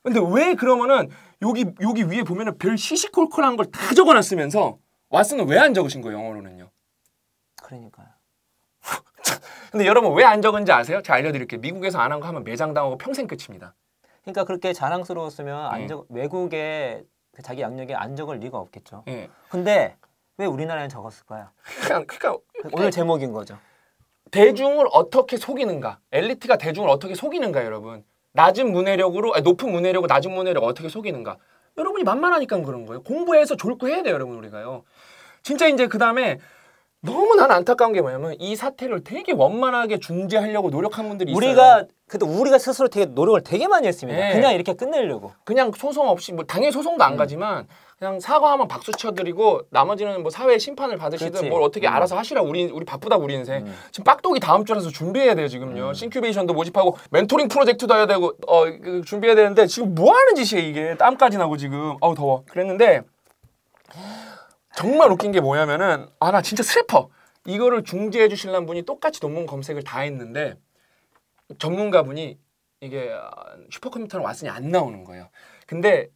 [SPEAKER 1] 근데 왜 그러면은 여기 여기 위에 보면은 별 시시콜콜한 걸 다 적어놨으면서 왓슨은 왜 안 적으신 거예요 영어로는요?
[SPEAKER 2] 그러니까요. 근데 여러분 왜 안 적은지 아세요? 제가 알려드릴게요. 미국에서 안 한 거 하면 매장당하고 평생 끝입니다. 그러니까 그렇게 자랑스러웠으면 안 예. 적, 네. 외국에 자기 양력에 안 적을 리가 없겠죠. 네. 근데 왜 우리나라엔 적었을까요? 그러 그러니까, 그러니까, 그러니까 오늘 제목인 거죠. 대중을 어떻게 속이는가? 엘리트가 대중을 어떻게 속이는가,
[SPEAKER 1] 여러분? 낮은 문해력으로 아니, 높은 문해력으로 낮은 문해력 어떻게 속이는가 여러분이 만만하니까 그런 거예요 공부해서 졸고 해야 돼요 여러분 우리가요 진짜 이제 그 다음에 너무 난 안타까운 게 뭐냐면 이 사태를 되게 원만하게 중재하려고 노력한 분들이 있어요. 우리가 그래도 우리가 스스로 되게 노력을 되게 많이 했습니다. 네. 그냥 이렇게 끝내려고. 그냥 소송 없이 뭐 당연히 소송도 안 음. 가지만 그냥 사과하면 박수 쳐드리고 나머지는 뭐 사회 심판을 받으시든 그렇뭘 어떻게 음. 알아서 하시라 우리 우리 바쁘다 우리 인생. 음. 지금 빡독이 다음 주라서 준비해야 돼요 지금요. 싱큐베이션도 음. 모집하고 멘토링 프로젝트도 해야 되고 어 그 준비해야 되는데 지금 뭐 하는 짓이에요 이게 땀까지 나고 지금 어우 더워. 그랬는데. 정말 웃긴 게 뭐냐면은 아 나 진짜 슬퍼. 이거를 중재해 주실란 분이 똑같이 논문 검색을 다 했는데 전문가분이 이게 슈퍼컴퓨터는 왔으니 안 나오는 거예요. 근데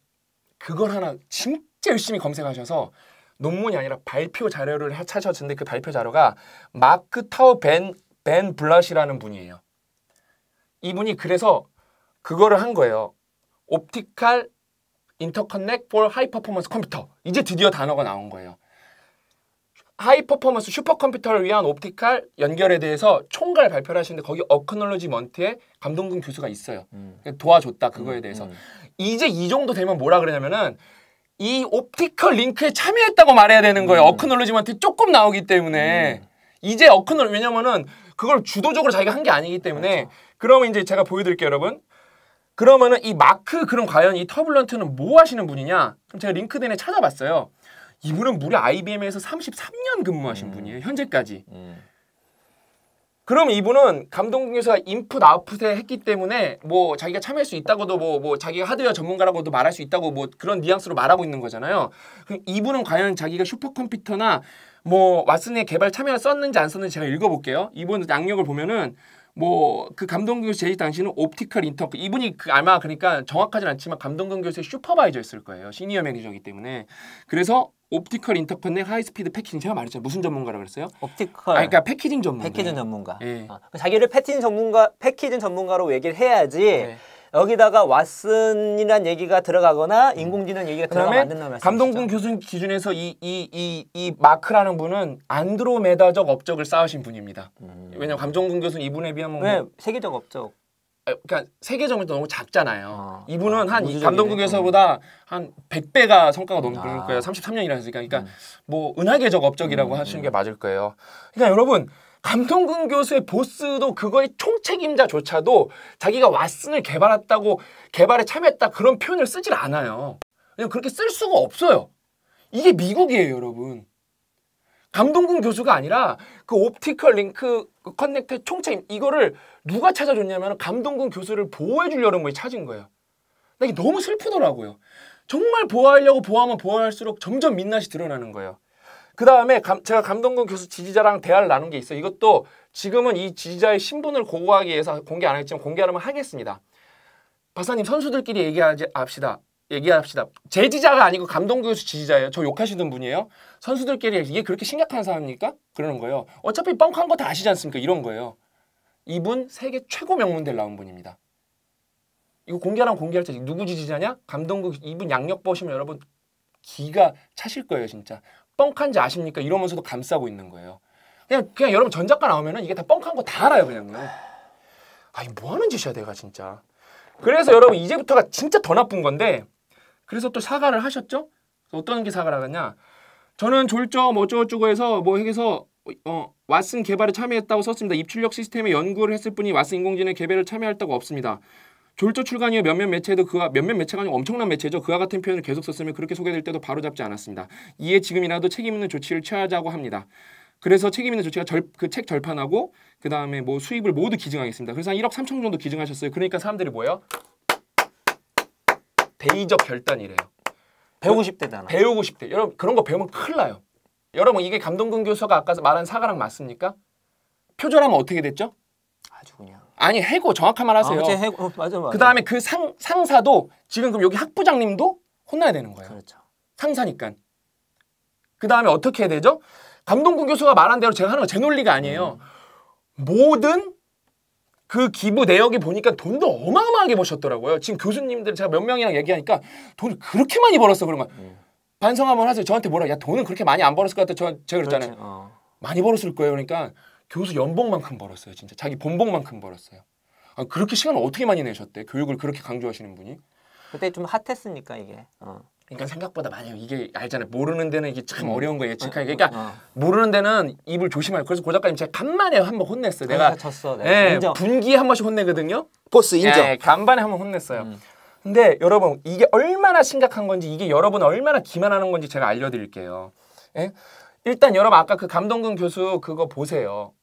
[SPEAKER 1] 그걸 하나 진짜 열심히 검색하셔서 논문이 아니라 발표 자료를 찾으셨는데 그 발표 자료가 마크 타워 벤, 벤 블라시라는 분이에요. 이분이 그래서 그거를 한 거예요. 옵티칼 인터커넥 f o 하이 퍼포먼스 컴퓨터 이제 드디어 단어가 나온 거예요. 하이 퍼포먼스 슈퍼컴퓨터를 위한 옵티컬 연결에 대해서 총괄 발표를 하시는데 거기 어크놀로지먼트에 감동근 교수가 있어요. 음. 도와줬다 그거에 음, 대해서. 음, 이제 이 정도 되면 뭐라 그러냐면은 이 옵티컬 링크에 참여했다고 말해야 되는 거예요. 음. 어크놀로지먼트 조금 나오기 때문에 음. 이제 어크놀 왜냐면은 그걸 주도적으로 자기가 한 게 아니기 때문에 그렇죠. 그러면 이제 제가 보여드릴게요 여러분. 그러면은 이 마크 그럼 과연 이 터블런트는 뭐 하시는 분이냐? 그럼 제가 링크드에 찾아봤어요. 이분은 무려 IBM에서 33년 근무하신 음. 분이에요. 현재까지. 음. 그럼 이분은 감독교사가 인풋 아웃풋에 했기 때문에 뭐 자기가 참여할 수 있다고도 뭐, 뭐 자기가 하드웨어 전문가라고도 말할 수 있다고 뭐 그런 뉘앙스로 말하고 있는 거잖아요. 그럼 이분은 과연 자기가 슈퍼컴퓨터나 뭐 왓슨의 개발 참여를 썼는지 안 썼는지 제가 읽어볼게요. 이분 양력을 보면은 뭐그감동교 제이 당시는 옵티컬 인터크 이분이 그 아마 그러니까 정확하진 않지만 감동 교수의 슈퍼바이저였을 거예요 시니어 매니저이기 때문에 그래서 옵티컬 인터커넥 하이스피드 패키징 제가 말했잖아요 무슨 전문가라고 그랬어요? 옵티컬 아 그러니까
[SPEAKER 2] 패키징 전문가 패키징 전문가 예. 아, 자기를 패키징 전문가 패키징 전문가로 얘기를 해야지 예. 여기다가 왓슨이란 얘기가 들어가거나 음. 인공지능 얘기가 들어가면 안 된다는 말씀이죠.
[SPEAKER 1] 감동궁 교수님 기준에서 이 이 이 이 마크라는 분은 안드로메다적 업적을 쌓으신 분입니다. 음. 왜냐면 감동궁 교수는 이분에 비하면 뭐 왜 뭐... 세계적 업적 아, 그러니까 세계적으로 너무 작잖아요. 아, 이분은 아, 한감동국교수보다한 100배가 성과가 넘을 아. 거예요. 33년이라 했으니까. 그러니까 음. 뭐 은하계적 업적이라고 음, 하시는 음. 게 맞을 거예요. 그러니까 여러분 감동근 교수의 보스도 그거의 총책임자조차도 자기가 왓슨을 개발했다고 개발에 참여했다 그런 표현을 쓰질 않아요. 그냥 그렇게 쓸 수가 없어요. 이게 미국이에요, 여러분. 감동근 교수가 아니라 그 옵티컬 링크 그 커넥트 총책임 이거를 누가 찾아줬냐면 감동근 교수를 보호해 주려는 분이 찾은 거예요. 나 이게 너무 슬프더라고요. 정말 보호하려고 보호하면 보호할수록 점점 민낯이 드러나는 거예요. 그 다음에 제가 감동근 교수 지지자랑 대화를 나눈 게 있어요. 이것도 지금은 이 지지자의 신분을 고고하기 위해서 공개 안 했지만 공개하려면 하겠습니다. 박사님 선수들끼리 얘기하지 합시다. 얘기합시다. 제 지지자가 아니고 감동근 교수 지지자예요. 저욕하시는 분이에요. 선수들끼리 이게 그렇게 심각한 사람입니까? 그러는 거예요. 어차피 뻥한 거 다 아시지 않습니까? 이런 거예요. 이분 세계 최고 명문대를 나온 분입니다. 이거 공개하면 라 공개할 때 누구 지지자냐? 감동국 이분 양력 보시면 여러분 기가 차실 거예요 진짜 뻥칸지 아십니까? 이러면서도 감싸고 있는 거예요. 그냥 그냥 여러분 전작가 나오면은 이게 다 뻥칸 거다 알아요, 그냥 아니 뭐 하는 짓이야 내가 진짜. 그래서 여러분 이제부터가 진짜 더 나쁜 건데 그래서 또 사과를 하셨죠? 어떤 게 사과를 하냐? 저는 졸점 뭐 어쩌고저쩌고 해서 뭐 해서 어, 왓슨 개발에 참여했다고 썼습니다. 입출력 시스템의 연구를 했을 뿐이 왓슨 인공지능 개발을 참여했다고 없습니다. 졸조 출간이요 몇몇 매체도 그와 몇몇 매체가 아니고 엄청난 매체죠. 그와 같은 표현을 계속 썼으면 그렇게 소개될 때도 바로 잡지 않았습니다. 이에 지금이라도 책임 있는 조치를 취하자고 합니다. 그래서 책임 있는 조치가 그 책 절판하고 그 다음에 뭐 수입을 모두 기증하겠습니다. 그래서 한 1억 3천 정도 기증하셨어요. 그러니까 사람들이 뭐예요? 대의적 결단이래요. 배우고 싶대잖아. 배우고 싶대. 여러분 그런 거 배우면 큰일 나요. 여러분 이게 감동근 교수가 아까 말한 사과랑 맞습니까? 표절하면 어떻게 됐죠? 아주 그냥. 아니 해고 정확한 말 하세요. 아, 그치,
[SPEAKER 2] 해고 어, 맞아 맞아.
[SPEAKER 1] 그다음에 그 상 상사도 지금 그럼 여기 학부장님도 혼나야 되는 거예요. 그렇죠. 상사니까. 그다음에 어떻게 해야 되죠? 감동국 교수가 말한 대로 제가 하는 건 제 논리가 아니에요. 음. 모든 그 기부 내역이 보니까 돈도 어마어마하게 버셨더라고요. 지금 교수님들 제가 몇 명이랑 얘기하니까 돈을 그렇게 많이 벌었어 그런 거. 음. 반성 한번 하세요. 저한테 뭐라 야 돈은 그렇게 많이 안 벌었을 것 같아. 저 제가 그랬잖아요. 어. 많이 벌었을 거예요. 그러니까 교수 연봉만큼 벌었어요. 진짜 자기 본봉만큼 벌었어요. 아, 그렇게 시간을 어떻게 많이 내셨대? 교육을 그렇게 강조하시는 분이?
[SPEAKER 2] 그때 좀 핫했으니까 이게.
[SPEAKER 1] 어. 그러니까 생각보다 많이 이게 알잖아요. 모르는 데는 이게 참 음. 어려운 거 어, 예측하기. 어, 그러니까 어.
[SPEAKER 2] 모르는 데는 입을 조심하고. 그래서
[SPEAKER 1] 고 작가님 제가 간만에 한 번 혼냈어요. 내가
[SPEAKER 2] 졌어. 아, 네, 예,
[SPEAKER 1] 분기에 한 번씩 혼내거든요. 보스 인정. 예, 간만에 한 번 혼냈어요. 음. 근데 여러분 이게 얼마나 심각한 건지 이게 여러분 얼마나 기만하는 건지 제가 알려드릴게요. 예? 일단 여러분 아까 그 감동근 교수 그거
[SPEAKER 2] 보세요.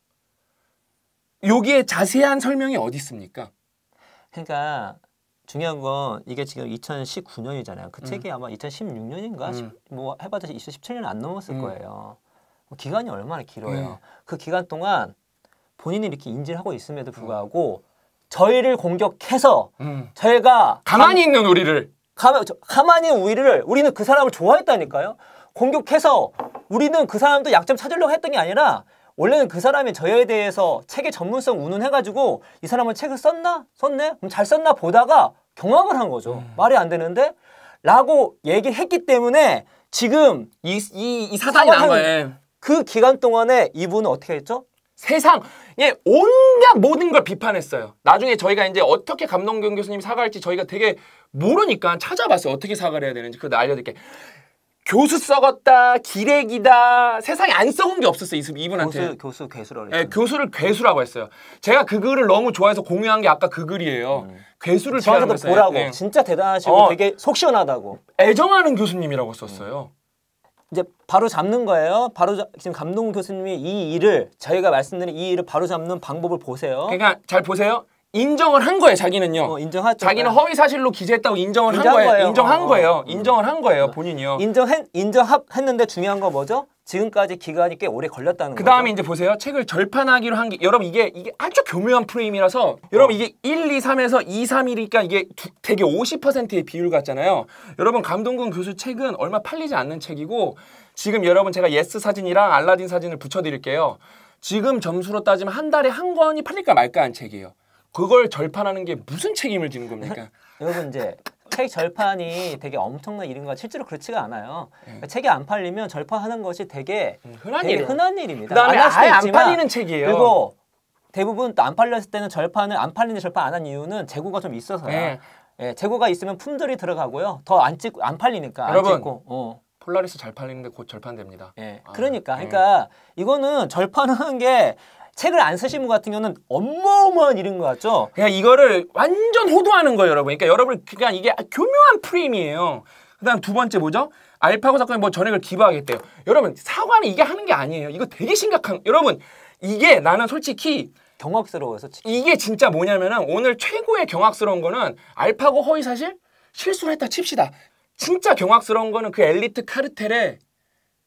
[SPEAKER 2] 여기에 자세한 설명이 어디 있습니까? 그러니까 중요한 건 이게 지금 2019년이잖아요. 그 음. 책이 아마 2016년인가 음. 뭐 해봐도 2017년 안 넘었을 음. 거예요. 뭐 기간이 얼마나 길어요. 음. 그 기간 동안 본인이 이렇게 인지를 하고 있음에도 음. 불구하고 저희를 공격해서 음. 저희가 가만히 감, 있는 우리를 가만, 가만히 우리를 우리는 그 사람을 좋아했다니까요. 공격해서 우리는 그 사람도 약점 찾으려고 했던 게 아니라 원래는 그 사람이 저에 대해서 책의 전문성 운운해가지고 이 사람은 책을 썼나? 썼네? 그럼 잘 썼나? 보다가 경악을 한 거죠. 음. 말이 안 되는데? 라고 얘기했기 때문에 지금 이, 이, 이사상이난 거예요. 그 기간 동안에 이분은 어떻게
[SPEAKER 1] 했죠? 세상에 예, 온갖 모든 걸 비판했어요. 나중에 저희가 이제 어떻게 감동경 교수님 사과할지 저희가 되게 모르니까 찾아봤어요. 어떻게 사과를 해야 되는지 그거 알려드릴게. 요 교수 썩었다, 기레기다, 세상에 안 썩은 게 없었어요, 이분한테. 교수, 교수 괴수라고 했어요. 예, 네, 교수를 괴수라고 했어요. 제가 그 글을 너무 좋아해서 공유한 게 아까 그 글이에요. 음.
[SPEAKER 2] 괴수를 저한테도 보라고. 네. 진짜 대단하시고 어, 되게 속 시원하다고. 애정하는 교수님이라고 썼어요. 음. 이제 바로 잡는 거예요. 바로 자, 지금 감동 교수님이 이 일을 저희가 말씀드린 이 일을 바로 잡는 방법을 보세요. 그러니까 잘 보세요. 인정을 한 거예요 자기는요. 어, 인정하죠. 자기는 네. 허위 사실로 기재했다고 인정을 한 거예요. 거예요. 인정한 어, 거예요. 어, 인정을 한 거예요 음. 본인이요. 인정했 인정했는데 중요한 거 뭐죠? 지금까지 기간이 꽤 오래 걸렸다는 그 다음에 이제 보세요.
[SPEAKER 1] 책을 절판하기로 한 게 여러분 이게 이게 아주 교묘한 프레임이라서 여러분 어. 이게 1, 2, 3에서 2, 3이니까 이게 두, 되게 50%의 비율 같잖아요. 여러분 감동근 교수 책은 얼마 팔리지 않는 책이고 지금 여러분 제가 예스 사진이랑 알라딘 사진을 붙여드릴게요.
[SPEAKER 2] 지금 점수로 따지면 한 달에 한 권이 팔릴까 말까 한 책이에요. 그걸 절판하는 게 무슨 책임을 지는 겁니까? 여러분 이제 책 절판이 되게 엄청난 일인가 실제로 그렇지가 않아요. 네. 그러니까 책이 안 팔리면 절판하는 것이 되게 음, 흔한 일 흔한 일입니다. 그다음에 아예 안 팔리는 책이에요. 그리고 대부분 또 안 팔렸을 때는 절판을 안 팔리는 절판 안 한 이유는 재고가 좀 있어서요. 네. 예, 재고가 있으면 품절이 들어가고요. 더안 찍, 안 팔리니까. 여러분, 안 찍고. 어. 폴라리스 잘 팔리는데 곧 절판됩니다. 예. 아, 그러니까. 네. 그러니까 이거는 절판하는 게 책을 안 쓰신 분 같은 경우는 어마어마한 일인 것 같죠? 그냥 그러니까 이거를 완전 호도하는 거예요, 여러분. 그러니까 여러분, 그냥 그러니까 이게 교묘한 프레임이에요. 그 다음 두 번째 뭐죠?
[SPEAKER 1] 알파고 사건에 뭐 전액을 기부하겠대요. 여러분, 사과는 이게 하는 게 아니에요. 이거 되게 심각한, 여러분, 이게 나는 솔직히 경악스러워서 이게 진짜 뭐냐면은 오늘 최고의 경악스러운 거는 알파고 허위 사실 실수를 했다 칩시다. 진짜 경악스러운 거는 그 엘리트 카르텔의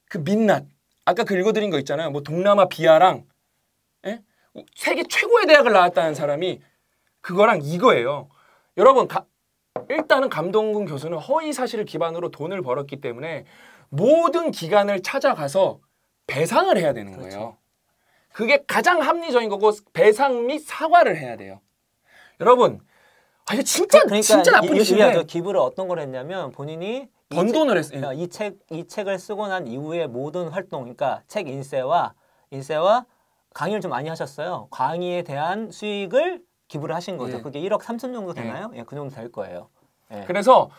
[SPEAKER 1] 그 민낯 아까 그 읽어드린 거 있잖아요. 뭐 동남아 비아랑 세계 최고의 대학을 나왔다는 사람이 그거랑 이거예요. 여러분 가, 일단은 감동군 교수는 허위 사실을 기반으로 돈을 벌었기 때문에 모든 기관을 찾아가서 배상을 해야 되는 그렇죠. 거예요. 그렇죠. 그게 가장 합리적인 거고 배상 및 사과를 해야 돼요. 여러분,
[SPEAKER 2] 아 이거 진짜 그러니까 진짜 나쁜 짓인데. 기부를 어떤 걸 했냐면 본인이 번 돈을 했어요. 이 책이 예. 그러니까 책을 쓰고 난 이후에 모든 활동, 그러니까 책 인쇄와 인쇄와 강의를 좀 많이 하셨어요. 강의에 대한 수익을 기부를 하신 거죠. 예. 그게 1억 3천 정도 예. 되나요? 예, 그 정도 될 거예요. 예. 그래서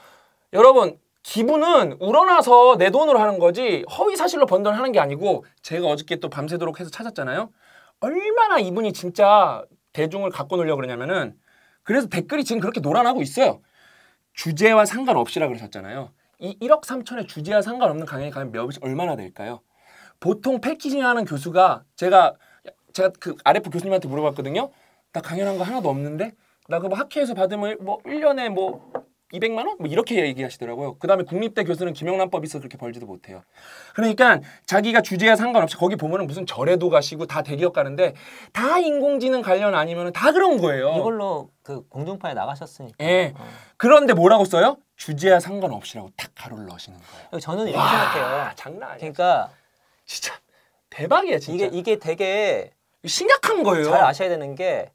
[SPEAKER 2] 여러분 기부는 우러나서
[SPEAKER 1] 내 돈으로 하는 거지 허위 사실로 번돈 하는 게 아니고 제가 어저께 또 밤새도록 해서 찾았잖아요. 얼마나 이분이 진짜 대중을 갖고 놀려 그러냐면은 그래서 댓글이 지금 그렇게 노란하고 있어요. 주제와 상관없이라 그러셨잖아요. 이 1억 3천의 주제와 상관없는 강의에 가면 몇이 얼마나 될까요? 보통 패키징 하는 교수가 제가 제가 그 RF 교수님한테 물어봤거든요. 나 강연한 거 하나도 없는데 나그뭐 학회에서 받으면 뭐 1년에 뭐 200만 원? 뭐 이렇게 얘기하시더라고요. 그다음에 국립대 교수는 김영란법 이 있어 서 그렇게 벌지도 못해요. 그러니까 자기가 주제와 상관없이 거기 보면은 무슨 절에도 가시고 다 대기업
[SPEAKER 2] 가는데 다 인공지능 관련 아니면다 그런 거예요. 이걸로 그 공중파에 나가셨으니까.
[SPEAKER 1] 예. 어. 그런데 뭐라고 써요? 주제와 상관없이라고 탁 가로를 넣으시는 거예요.
[SPEAKER 2] 저는 이렇게 생각해요. 장난 아니에요 그러니까 진짜 대박이야, 진짜. 이게 이게 되게 신약한 거예요. 잘 아셔야 되는 게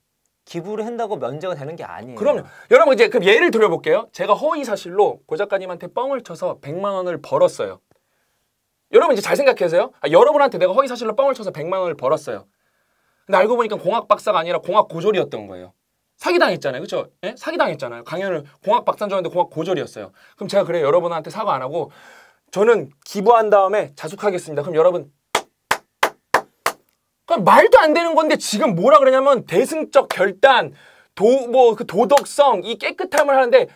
[SPEAKER 2] 기부를 한다고 면제가 되는 게 아니에요. 그럼요.
[SPEAKER 1] 여러분 이제 그럼 예를 들어볼게요. 제가 허위 사실로 고 작가님한테 뻥을 쳐서 100만 원을 벌었어요. 여러분 이제 잘 생각해서요. 아, 여러분한테 내가 허위 사실로 뻥을 쳐서 100만 원을 벌었어요. 근데 알고 보니까 공학 박사가 아니라 공학 고졸이었던 거예요. 사기당했잖아요. 그렇죠? 예? 사기당했잖아요. 강연을 공학 박사인 줄 알았는데 공학 고졸이었어요. 그럼 제가 그래 여러분한테 사과 안 하고 저는 기부한 다음에 자숙하겠습니다. 그럼 여러분 그러니까 말도 안 되는 건데 지금 뭐라 그러냐면 대승적 결단, 도 뭐 그 도덕성, 이 깨끗함을 하는데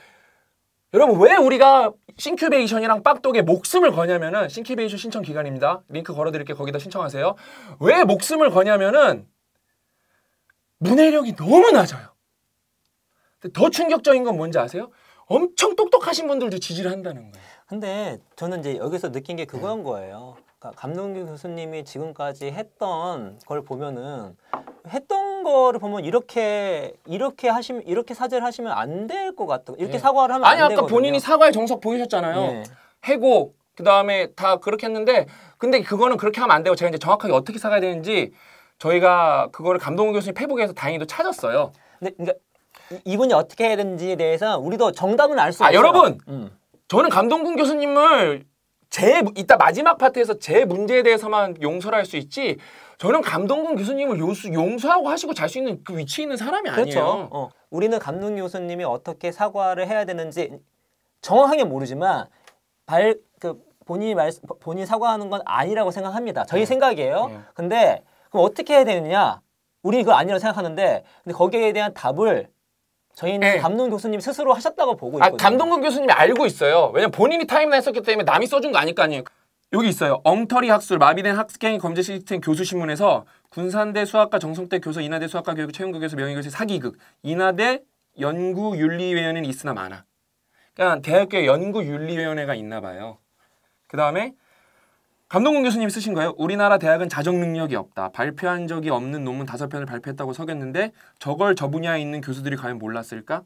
[SPEAKER 1] 여러분 왜 우리가 싱큐베이션이랑 빡독에 목숨을 거냐면은 싱큐베이션 신청 기간입니다. 링크 걸어드릴게 요 거기다 신청하세요. 왜 목숨을 거냐면은 문해력이 너무 낮아요. 더
[SPEAKER 2] 충격적인 건 뭔지 아세요? 엄청 똑똑하신 분들도 지지를 한다는 거예요. 근데 저는 이제 여기서 느낀 게 그건 네. 거예요. 그러니까 감동규 교수님이 지금까지 했던 걸 보면은 했던 거를 보면 이렇게 이렇게 하시면 이렇게 사죄를 하시면 안 될 것 같아. 이렇게 네. 사과를 하면 아니, 안 되거든요. 아니 아까 본인이 사과의 정석 보이셨잖아요. 네. 해고
[SPEAKER 1] 그다음에 다 그렇게 했는데 근데 그거는 그렇게 하면 안 되고 제가 이제 정확하게 어떻게 사과해야 되는지 저희가 그거를 감동훈 교수님 페북에서 다행히도 찾았어요. 근데 그러니까 이분이 어떻게 해야 되는지에 대해서 우리도 정답은 알수 아, 없어요. 여러분. 음. 저는 감동군 교수님을 제 이따 마지막 파트에서 제 문제에 대해서만 용서를 할 수 있지 저는 감동근
[SPEAKER 2] 교수님을 요수, 용서하고 하시고 잘 수 있는 그 위치에 있는 사람이 그렇죠. 아니에요. 그렇죠. 어. 우리는 감동 교수님이 어떻게 사과를 해야 되는지 정확하게 모르지만 발그 본인이 말 본인 사과하는 건 아니라고 생각합니다. 저희 네. 생각이에요. 네. 근데 그럼 어떻게 해야 되느냐? 우리 그거 아니라고 생각하는데 근데 거기에 대한 답을 저희는 네. 예. 감동 교수님 스스로 하셨다고 보고 아, 있거든요. 아, 감동 교수님이 알고 있어요. 왜냐면 본인이 타임라인 썼기 때문에 남이 써준
[SPEAKER 1] 거아니에요 여기 있어요. 엉터리 학술 마비된 학습행 검제 시스템 교수 신문에서 군산대 수학과 정성대 교수 인하대 수학과 교육 채용국에서 명예교수 사기극 인하대 연구윤리위원회는 있으나 마나. 그러니까 대학교 연구윤리위원회가 있나 봐요. 그 다음에 감동근 교수님이 쓰신가요? 우리나라 대학은 자정 능력이 없다. 발표한 적이 없는 논문 다섯 편을 발표했다고 서겼는데 저걸 저 분야에 있는 교수들이 과연 몰랐을까?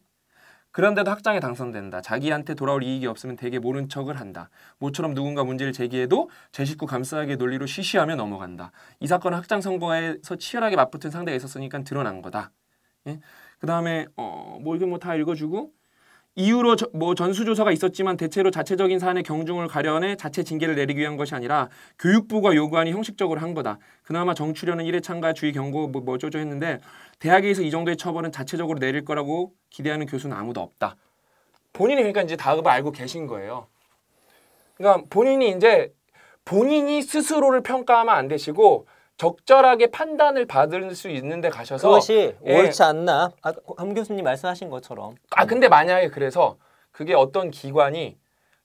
[SPEAKER 1] 그런데도 학장에 당선된다. 자기한테 돌아올 이익이 없으면 되게 모른 척을 한다. 모처럼 누군가 문제를 제기해도 제 식구 감싸하게 논리로 쉬쉬하며 넘어간다. 이 사건은 학장 선거에서 치열하게 맞붙은 상대가 있었으니까 드러난 거다. 예? 그 다음에 어, 뭐 이건 뭐다 읽어주고 이후로 저, 뭐 전수조사가 있었지만 대체로 자체적인 사안의 경중을 가려내 자체 징계를 내리기 위한 것이 아니라 교육부가 요구하는 형식적으로 한 거다. 그나마 정출려은 일회 참가 주의 경고 뭐, 뭐어쩌 했는데 대학에서 이 정도의 처벌은 자체적으로 내릴 거라고 기대하는 교수는 아무도 없다. 본인이 그러니까 이제 다급을 알고 계신 거예요. 그러니까 본인이 이제 본인이 스스로를 평가하면 안 되시고 적절하게 판단을 받을 수 있는데 가셔서 그것이 예. 옳지 않나? 아, 강 교수님 말씀하신 것처럼. 아 근데 만약에 그래서 그게 어떤 기관이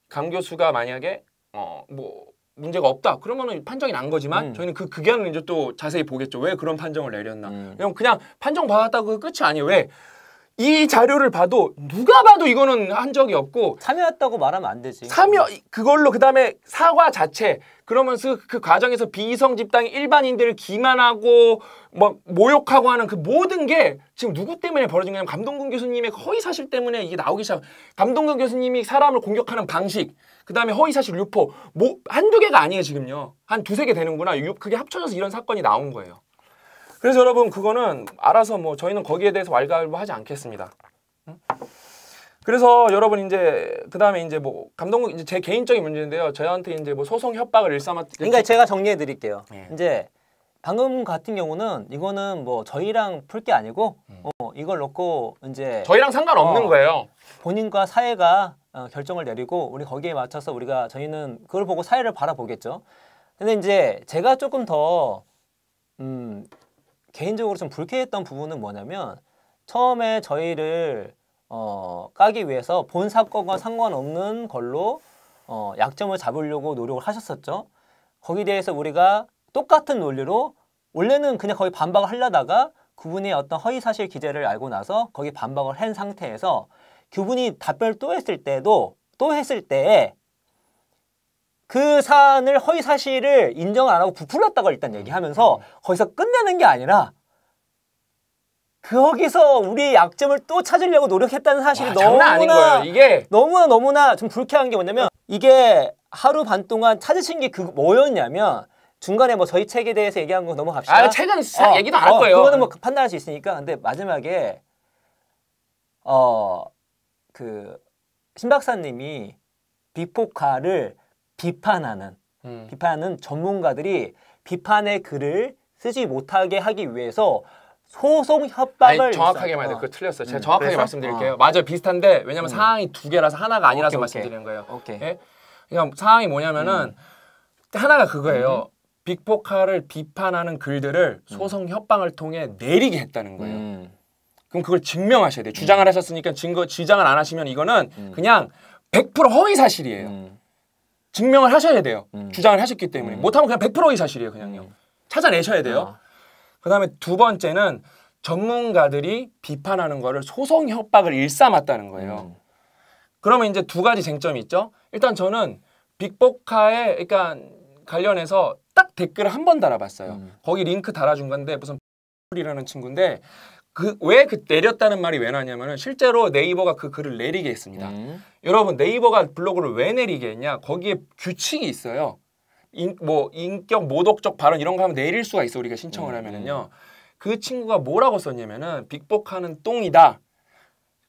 [SPEAKER 1] 강 교수가 만약에 어 뭐 문제가 없다 그러면은 판정이 난 거지만 음. 저희는 그 극양을 그 이제 또 자세히 보겠죠 왜 그런 판정을 내렸나 음. 그냥 그냥 판정 받았다고 끝이 아니에요 왜이 자료를 봐도 누가 봐도 이거는 한 적이 없고 참여했다고 말하면 안 되지 참여 그걸로 그다음에 사과 자체 그러면서 그, 그 과정에서 비이성 집단이 일반인들을 기만하고 막 모욕하고 하는 그 모든 게 지금 누구 때문에 벌어진 거냐면 감동근 교수님의 그 허위 사실 때문에 이게 나오기 시작. 감동근 교수님이 사람을 공격하는 방식, 그다음에 허위 사실 유포, 뭐 한두 개가 아니에요, 지금요. 한 두세 개 되는구나. 유, 그게 합쳐져서 이런 사건이 나온 거예요. 그래서 여러분 그거는 알아서 뭐 저희는 거기에 대해서 왈가왈부하지 않겠습니다. 응? 그래서 여러분 이제 그다음에 이제 뭐 감독 이제 제 개인적인 문제인데요. 저한테 이제 뭐 소송 협박을 일삼았 그러니까 제가
[SPEAKER 2] 정리해 드릴게요. 예. 이제 방금 같은 경우는 이거는 뭐 저희랑 풀 게 아니고 음. 어, 이걸 놓고 이제 저희랑 상관없는 어, 거예요. 본인과 사회가 어, 결정을 내리고 우리 거기에 맞춰서 우리가 저희는 그걸 보고 사회를 바라보겠죠. 근데 이제 제가 조금 더 음, 개인적으로 좀 불쾌했던 부분은 뭐냐면 처음에 저희를 어, 까기 위해서 본 사건과 상관없는 걸로 어, 약점을 잡으려고 노력을 하셨었죠. 거기에 대해서 우리가 똑같은 논리로 원래는 그냥 거기 반박을 하려다가 그분의 어떤 허위사실 기재를 알고 나서 거기 반박을 한 상태에서 그분이 답변을 또 했을 때도 또 했을 때에 그 사안을 허위사실을 인정 안 하고 부풀렸다고 일단 얘기하면서 음. 거기서 끝내는 게 아니라 거기서 우리 약점을 또 찾으려고 노력했다는 사실이 와, 너무나 아닌 거예요. 이게 너무나 너무나 좀 불쾌한 게 뭐냐면 이게 하루 반 동안 찾으신 게그 뭐였냐면 중간에 뭐 저희 책에 대해서 얘기한 거 넘어갑시다. 아, 책은 어, 얘기도 안할 어, 거예요. 그거는 뭐 판단할 수 있으니까. 근데 마지막에 어 그 신박사님이 비포카를 비판하는 음. 비판하는 전문가들이 비판의 글을 쓰지 못하게 하기 위해서 소송 협박을 아니, 정확하게 말해 그 틀렸어요. 제가 음. 정확하게 그래서? 말씀드릴게요. 어.
[SPEAKER 1] 맞아요, 비슷한데 왜냐면 음. 상황이 두 개라서 하나가 아니라서 오케이, 말씀드리는 거예요. 오케이. 예? 그냥 상황이 뭐냐면은 음. 하나가 그거예요. 음. 빅포카를 비판하는 글들을 음. 소송 협박을 통해 내리게 했다는 거예요. 그럼 그걸 증명하셔야 돼요. 주장을 하셨으니까 증거 지장을 안 하시면 이거는 그냥 100% 허위 사실이에요. 증명을 하셔야 돼요. 주장을 하셨기 때문에 못하면 그냥 100% 허위 사실이에요, 그냥요. 찾아내셔야 돼요. 아. 그다음에 두 번째는 전문가들이 비판하는 거를 소송 협박을 일삼았다는 거예요. 음. 그러면 이제 두 가지 쟁점이 있죠. 일단 저는 빅보카에 그러니까 관련해서 딱 댓글을 한 번 달아봤어요. 음. 거기 링크 달아준 건데 무슨 이라는 친구인데 그 왜그 그 내렸다는 말이 왜 나냐면은 실제로 네이버가 그 글을 내리게 했습니다. 음. 여러분 네이버가 블로그를 왜 내리게 했냐? 거기에 규칙이 있어요. 인, 뭐 인격 모독적 발언 이런 거 하면 내릴 수가 있어 우리가 신청을 음, 하면은요. 음. 그 친구가 뭐라고 썼냐면은 빅복하는 똥이다.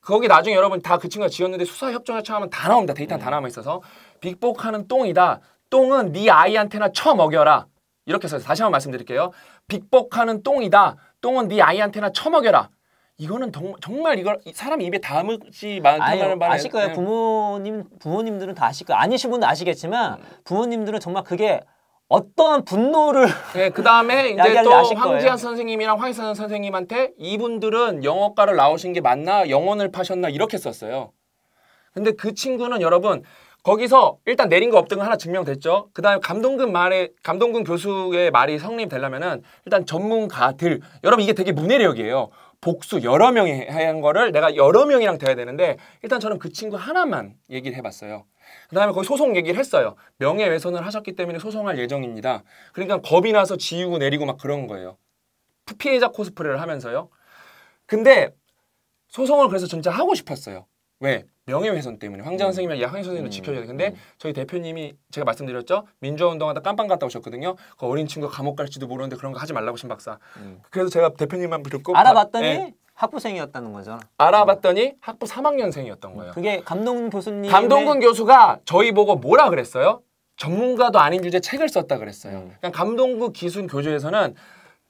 [SPEAKER 1] 거기 나중에 여러분 다 그 친구가 지었는데 수사 협정에 참하면 다 나옵니다. 데이터 음. 다 남아 있어서 빅복하는 똥이다. 똥은 네 아이한테나 처먹여라. 이렇게 해서 다시 한번 말씀드릴게요. 빅복하는 똥이다.
[SPEAKER 2] 똥은 네 아이한테나 처먹여라. 이거는 동, 정말 이걸 사람 입에 담으지 많다는 말 아실 거예요. 네. 부모님 부모님들은 다 아실 거예요. 아니신 분은 아시겠지만 음. 부모님들은 정말 그게 어떠한 분노를 네, 그다음에 이제 또 황지아 거
[SPEAKER 1] 선생님이랑 황희선 선생님한테 이분들은 영어과를 나오신 게 맞나 영혼을 파셨나 이렇게 썼어요. 근데 그 친구는 여러분 거기서 일단 내린 거 없던 거 하나 증명됐죠. 그다음에 감동근 말에 감동근 교수의 말이 성립되려면은 일단 전문가들 여러분 이게 되게 문해력이에요. 복수 여러 명이 한 거를 내가 여러 명이랑 돼야 되는데 일단 저는 그 친구 하나만 얘기를 해봤어요. 그 다음에 거기 소송 얘기를 했어요. 명예훼손을 하셨기 때문에 소송할 예정입니다. 그러니까 겁이 나서 지우고 내리고 막 그런 거예요. 피해자 코스프레를 하면서요. 근데 소송을 그래서 진짜 하고 싶었어요. 왜? 명예훼손 때문에 황제 음. 선생님이 야황 선생님을 음. 지켜줘야 돼. 근데 음. 저희 대표님이 제가 말씀드렸죠 민주화 운동하다 깜빵 갔다 오셨거든요. 그 어린 친구가 감옥 갈지도 모르는데 그런 거 하지 말라고 신 박사. 음. 그래서 제가 대표님만 부르고 알아봤더니 예.
[SPEAKER 2] 학부생이었다는 거죠.
[SPEAKER 1] 알아봤더니 학부 3학년생이었던 거예요. 그게 감동근
[SPEAKER 2] 교수님 감동근 교수가
[SPEAKER 1] 저희 보고 뭐라 그랬어요? 전문가도 아닌 주제 책을 썼다 그랬어요. 음. 그러 그러니까 감동구 기순 교조에서는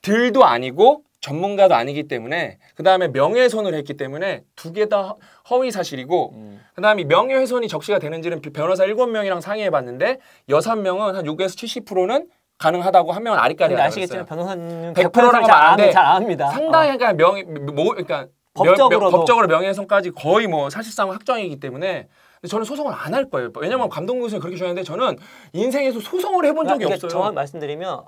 [SPEAKER 1] 들도 아니고 전문가도 아니기 때문에 그 다음에 명예훼손을 했기 때문에 두 개 다 허위 사실이고 음. 그 다음에 명예훼손이 적시가 되는지는 변호사 일곱 명이랑 상의해 봤는데 여섯 명은한 6에서 70%는 가능하다고 한 명은 아리까리 아시겠지만
[SPEAKER 2] 변호사는 100%라고 잘 안, 는잘 압니다. 상당히
[SPEAKER 1] 어. 그러니까 명예 뭐 그러니까 법적으로 법적으로 명예훼손까지 거의 뭐
[SPEAKER 2] 사실상 확정이기 때문에 저는 소송을 안 할 거예요. 왜냐면 음. 감독 교수님 그렇게 주셨는데 저는 인생에서 소송을 해본 적이 그러니까 없어요. 정확 말씀드리면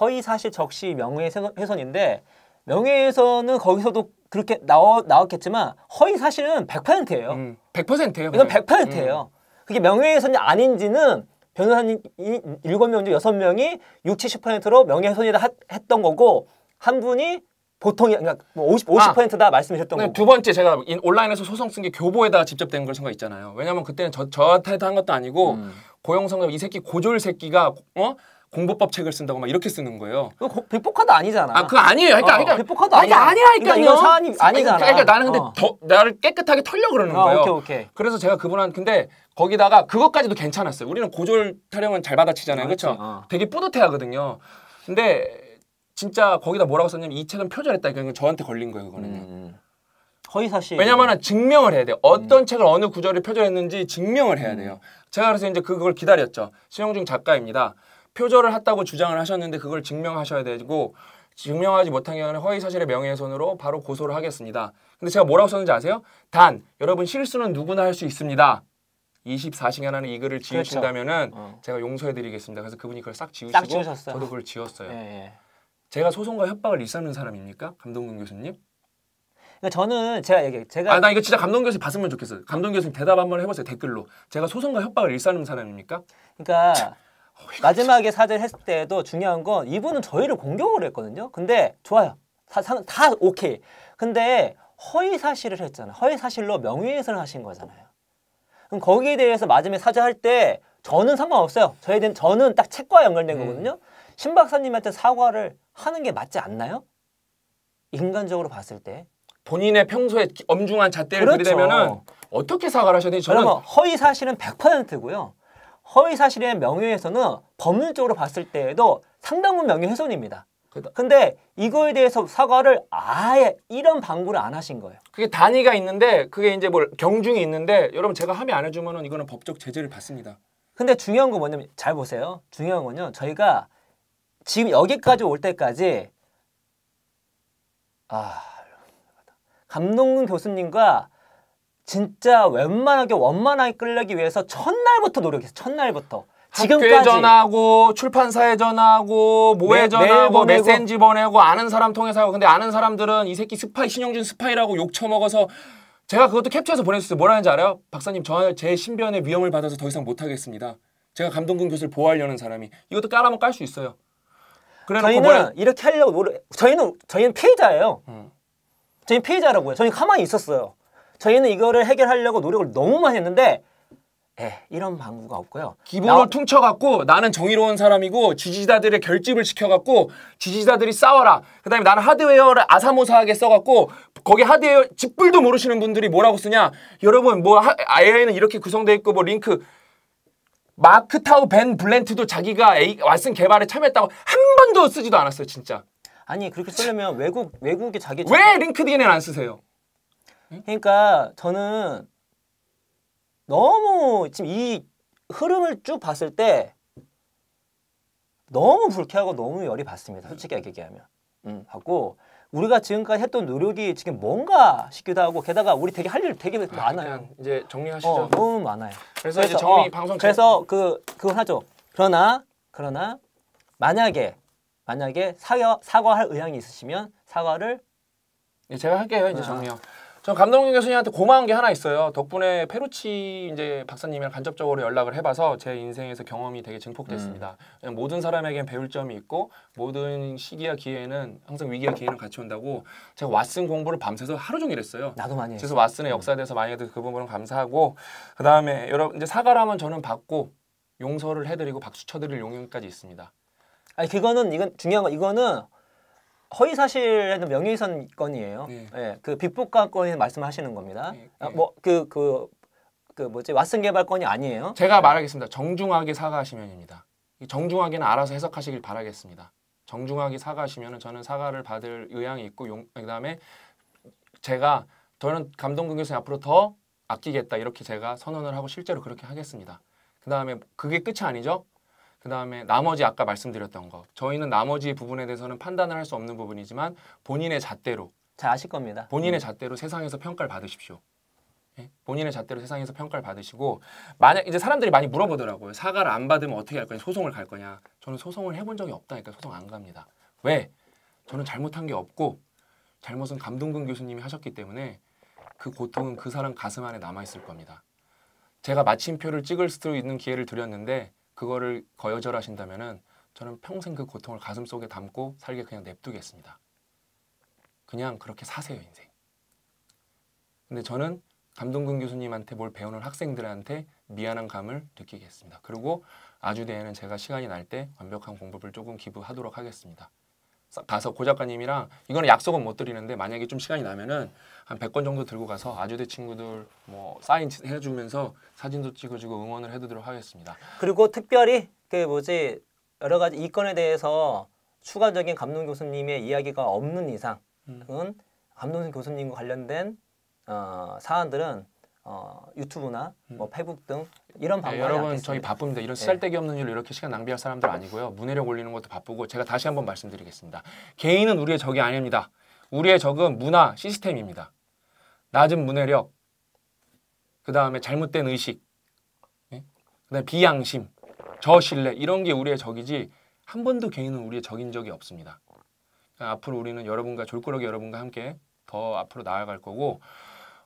[SPEAKER 2] 허위 사실 적시 명예훼손인데 명예에서는 거기서도 그렇게 나와, 나왔겠지만 허위 사실은 100%예요. 음, 100%예요. 이건 100%예요. 음. 그게 명예훼손이 아닌지는 변호사님 7명중6 명이 6, 70%로 명예훼손이라 하, 했던 거고 한 분이 보통이 그러니까 50, 뭐 50%다 아, 말씀하셨던 네, 거고. 두 번째 제가 온라인에서 소송 쓴 게 교보에다가
[SPEAKER 1] 직접 된걸쓴거 있잖아요. 왜냐면 그때는 저, 저한테 도한 것도 아니고 음. 고용성이 새끼 고졸 새끼가 어? 공부법 책을 쓴다고 막 이렇게 쓰는 거예요. 그거 백보카드 아니잖아. 아 그거 아니에요. 그러니까, 어. 그러니까 백보카드 아니 아니라니까요. 그러니까 사안이 그러니까 아니잖아. 그러니까 나는 근데 어. 더 나를 깨끗하게 털려 그러는 어, 거예요. 오케이 오케이. 그래서 제가 그분한 근데 거기다가 그것까지도 괜찮았어요. 우리는 고졸 타령은 잘 받아치잖아요. 그렇죠? 되게 뿌듯해하거든요. 근데 진짜 거기다 뭐라고 썼냐면 이 책은 표절했다. 그러니까 저한테 걸린 거예요. 그거는. 음.
[SPEAKER 2] 허위사실. 음. 왜냐면
[SPEAKER 1] 증명을 해야 돼요. 어떤 음. 책을 어느 구절에 표절했는지 증명을 해야 음. 돼요. 음. 제가 그래서 이제 그걸 기다렸죠. 신영중 작가입니다. 표절을 했다고 주장을 하셨는데 그걸 증명하셔야 되고 증명하지 못한 경우에는 허위 사실의 명예훼손으로 바로 고소를 하겠습니다. 근데 제가 뭐라고 썼는지 아세요? 단 여러분 실수는 누구나 할 수 있습니다. 2 4시간 안에 이 글을 그렇죠. 지으신다면은 그렇죠. 어. 제가 용서해드리겠습니다. 그래서 그분이 그걸 싹 지우시고 싹 저도 그걸 지웠어요. 예, 예. 제가 소송과 협박을 일삼는 사람입니까, 감동근 교수님? 그러니까 저는 제가 얘기 제가 아나 이거 진짜 감동 교수님 봤으면
[SPEAKER 2] 좋겠어요. 감동 교수님 대답 한번 해보세요 댓글로. 제가 소송과 협박을 일삼는 사람입니까? 그러니까 마지막에 사죄를 했을 때도 중요한 건 이분은 저희를 공격을 했거든요. 근데 좋아요. 다, 다 오케이. 근데 허위 사실을 했잖아요. 허위 사실로 명예훼손을 하신 거잖아요. 그럼 거기에 대해서 마지막에 사죄할 때 저는 상관없어요. 저희는 저는 딱 책과 연결된 음. 거거든요. 신 박사님한테 사과를 하는 게 맞지 않나요? 인간적으로 봤을 때 본인의 평소에 엄중한 잣대를 그렇죠. 들이대면은 어떻게 사과를 하셨는지 셔 저는 허위 사실은 100%고요. 허위사실의 명예훼손은 법률적으로 봤을 때에도 상당 부분 명예훼손입니다. 그러니까 근데 이거에 대해서 사과를 아예 이런 방구를 안 하신 거예요. 그게 단위가 있는데 그게 이제 뭐 경중이 있는데 여러분 제가 함의 안해주면 이거는 법적 제재를 받습니다. 근데 중요한 건 뭐냐면 잘 보세요. 중요한 건요 저희가 지금 여기까지 올 때까지 아 감동근 교수님과 진짜 웬만하게 원만하게 끌려기 위해서 첫날부터 노력했어. 첫날부터. 지금까지 전하고 출판사에 전하고뭐에 매, 전하고 메신지 보내고 아는 사람 통해서
[SPEAKER 1] 하고 근데 아는 사람들은 이 새끼 스파이 신용준 스파이라고 욕 처먹어서 제가 그것도 캡처해서 보냈어요. 뭐라 는지 알아요? 박사님 저 제 신변에 위험을 받아서 더 이상 못 하겠습니다. 제가 감동근 교수를 보호하려는
[SPEAKER 2] 사람이 이것도 깔아면 깔 수 있어요. 저희는 뭐라... 이렇게 하려고 노력 저희는 저희는 피해자예요. 음. 저희는 피해자라고요. 저희는 가만히 있었어요. 저희는 이거를 해결하려고 노력을 너무 많이 했는데 에 예, 이런 방구가 없고요. 기본을 나... 퉁쳐갖고 나는
[SPEAKER 1] 정의로운 사람이고 지지자들의 결집을 시켜갖고 지지자들이 싸워라. 그 다음에 나는 하드웨어를 아사모사하게 써갖고 거기 하드웨어 집불도 모르시는 분들이 뭐라고 쓰냐. 여러분 뭐 AI는 이렇게 구성돼 있고 뭐 링크 마크 타우 벤 블렌트도 자기가 에이, 왓슨 개발에 참여했다고 한 번도 쓰지도 않았어요 진짜. 아니 그렇게 쓰려면
[SPEAKER 2] 외국 외국의 자기 왜 링크드인을 안 쓰세요? 그러니까 저는 너무 지금 이 흐름을 쭉 봤을 때 너무 불쾌하고 너무 열이 받습니다. 솔직히 얘기하면. 음, 받고 우리가 지금까지 했던 노력이 지금 뭔가 싶기도 하고 게다가 우리 되게 할 일 되게 아, 많아요. 이제 정리하시죠. 어, 너무 많아요. 그래서, 그래서 이제 정리 어, 방송 그래서 그 그건 하죠. 그러나 그러나 만약에 만약에 사과 사과할 의향이 있으시면 사과를 예, 제가 할게요. 이제 아. 정리요. 전 감독님 교수님한테 고마운 게 하나 있어요.
[SPEAKER 1] 덕분에 페루치 이제 박사님이랑 간접적으로 연락을 해봐서 제 인생에서 경험이 되게 증폭됐습니다. 음. 모든 사람에겐 배울 점이 있고 모든 시기와 기회는 항상 위기와 기회는 같이 온다고 제가 왓슨 공부를 밤새서 하루 종일 했어요. 나도 많이 그래서 왓슨의 음. 역사에 대해서 많이 해서 그 부분은 감사하고 그 다음에 여러 이제 사과라면 저는 받고 용서를 해드리고 박수 쳐드릴
[SPEAKER 2] 용인까지 있습니다. 아니 그거는 이건 중요한 거 이거는 허위 사실에는 명예훼손 건이에요. 예. 예. 그 빅보카 건이 말씀하시는 겁니다. 예, 아, 뭐그그그 그, 그 뭐지 왓슨 개발 건이 아니에요. 제가 말하겠습니다. 정중하게 사과하시면입니다.
[SPEAKER 1] 정중하게는 알아서 해석하시길 바라겠습니다. 정중하게 사과하시면은 저는 사과를 받을 의향이 있고 용, 그다음에 제가 저는 감동님 교수님 앞으로 더 아끼겠다 이렇게 제가 선언을 하고 실제로 그렇게 하겠습니다. 그다음에 그게 끝이 아니죠. 그 다음에 나머지 아까 말씀드렸던 거 저희는 나머지 부분에 대해서는 판단을 할 수 없는 부분이지만 본인의 잣대로
[SPEAKER 2] 잘 아실 겁니다. 본인의 음.
[SPEAKER 1] 잣대로 세상에서 평가를 받으십시오. 예? 본인의 잣대로 세상에서 평가를 받으시고 만약 이제 사람들이 많이 물어보더라고요. 사과를 안 받으면 어떻게 할 거냐, 소송을 갈 거냐. 저는 소송을 해본 적이 없다니까 소송 안 갑니다. 왜? 저는 잘못한 게 없고 잘못은 감동근 교수님이 하셨기 때문에 그 고통은 그 사람 가슴 안에 남아 있을 겁니다. 제가 마침표를 찍을 수 있는 기회를 드렸는데 그거를 거절하신다면은 여 저는 평생 그 고통을 가슴 속에 담고 살게 그냥 냅두겠습니다. 그냥 그렇게 사세요 인생. 근데 저는 감동근 교수님한테 뭘 배우는 학생들한테 미안한 감을 느끼겠습니다. 그리고 아주대에는 제가 시간이 날 때 완벽한 공부를 조금 기부하도록 하겠습니다. 가서 고 작가님이랑 이거는 약속은 못 드리는데 만약에 좀 시간이 나면은 한 100권 정도 들고 가서 아주대 친구들 뭐
[SPEAKER 2] 사인 해주면서 사진도 찍어주고 응원을 해드리도록 하겠습니다. 그리고 특별히 그 뭐지 여러 가지 이 건에 대해서 추가적인 감독 교수님의 이야기가 없는 이상은 음. 감독 교수님과 관련된 어, 사안들은 어, 유튜브나 음. 뭐 페북 등 이런 방법 네, 여러분 저희 바쁩니다. 이런 네. 쓰잘데기
[SPEAKER 1] 없는 일로 이렇게 시간 낭비할 사람들 아니고요. 문해력 올리는 것도 바쁘고 제가 다시 한번 말씀드리겠습니다. 개인은 우리의 적이 아닙니다. 우리의 적은 문화 시스템입니다. 낮은 문해력, 그 다음에 잘못된 의식, 예? 그다음에 비양심, 저신뢰 이런 게 우리의 적이지 한 번도 개인은 우리의 적인 적이 없습니다. 앞으로 우리는 여러분과 졸꾸러기 여러분과 함께 더 앞으로 나아갈 거고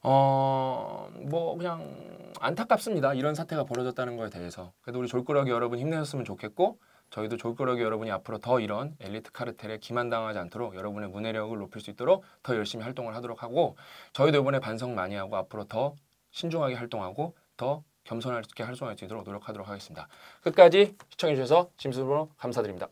[SPEAKER 1] 어, 뭐 그냥 안타깝습니다. 이런 사태가 벌어졌다는 거에 대해서. 그래도 우리 졸끄러기 여러분 힘내셨으면 좋겠고 저희도 졸끄러기 여러분이 앞으로 더 이런 엘리트 카르텔에 기만당하지 않도록 여러분의 문해력을 높일 수 있도록 더 열심히 활동을 하도록 하고 저희도 이번에 반성 많이 하고 앞으로 더 신중하게 활동하고 더 겸손하게 활동할 수 있도록 노력하도록 하겠습니다. 끝까지 시청해주셔서
[SPEAKER 2] 짐 심수로 감사드립니다.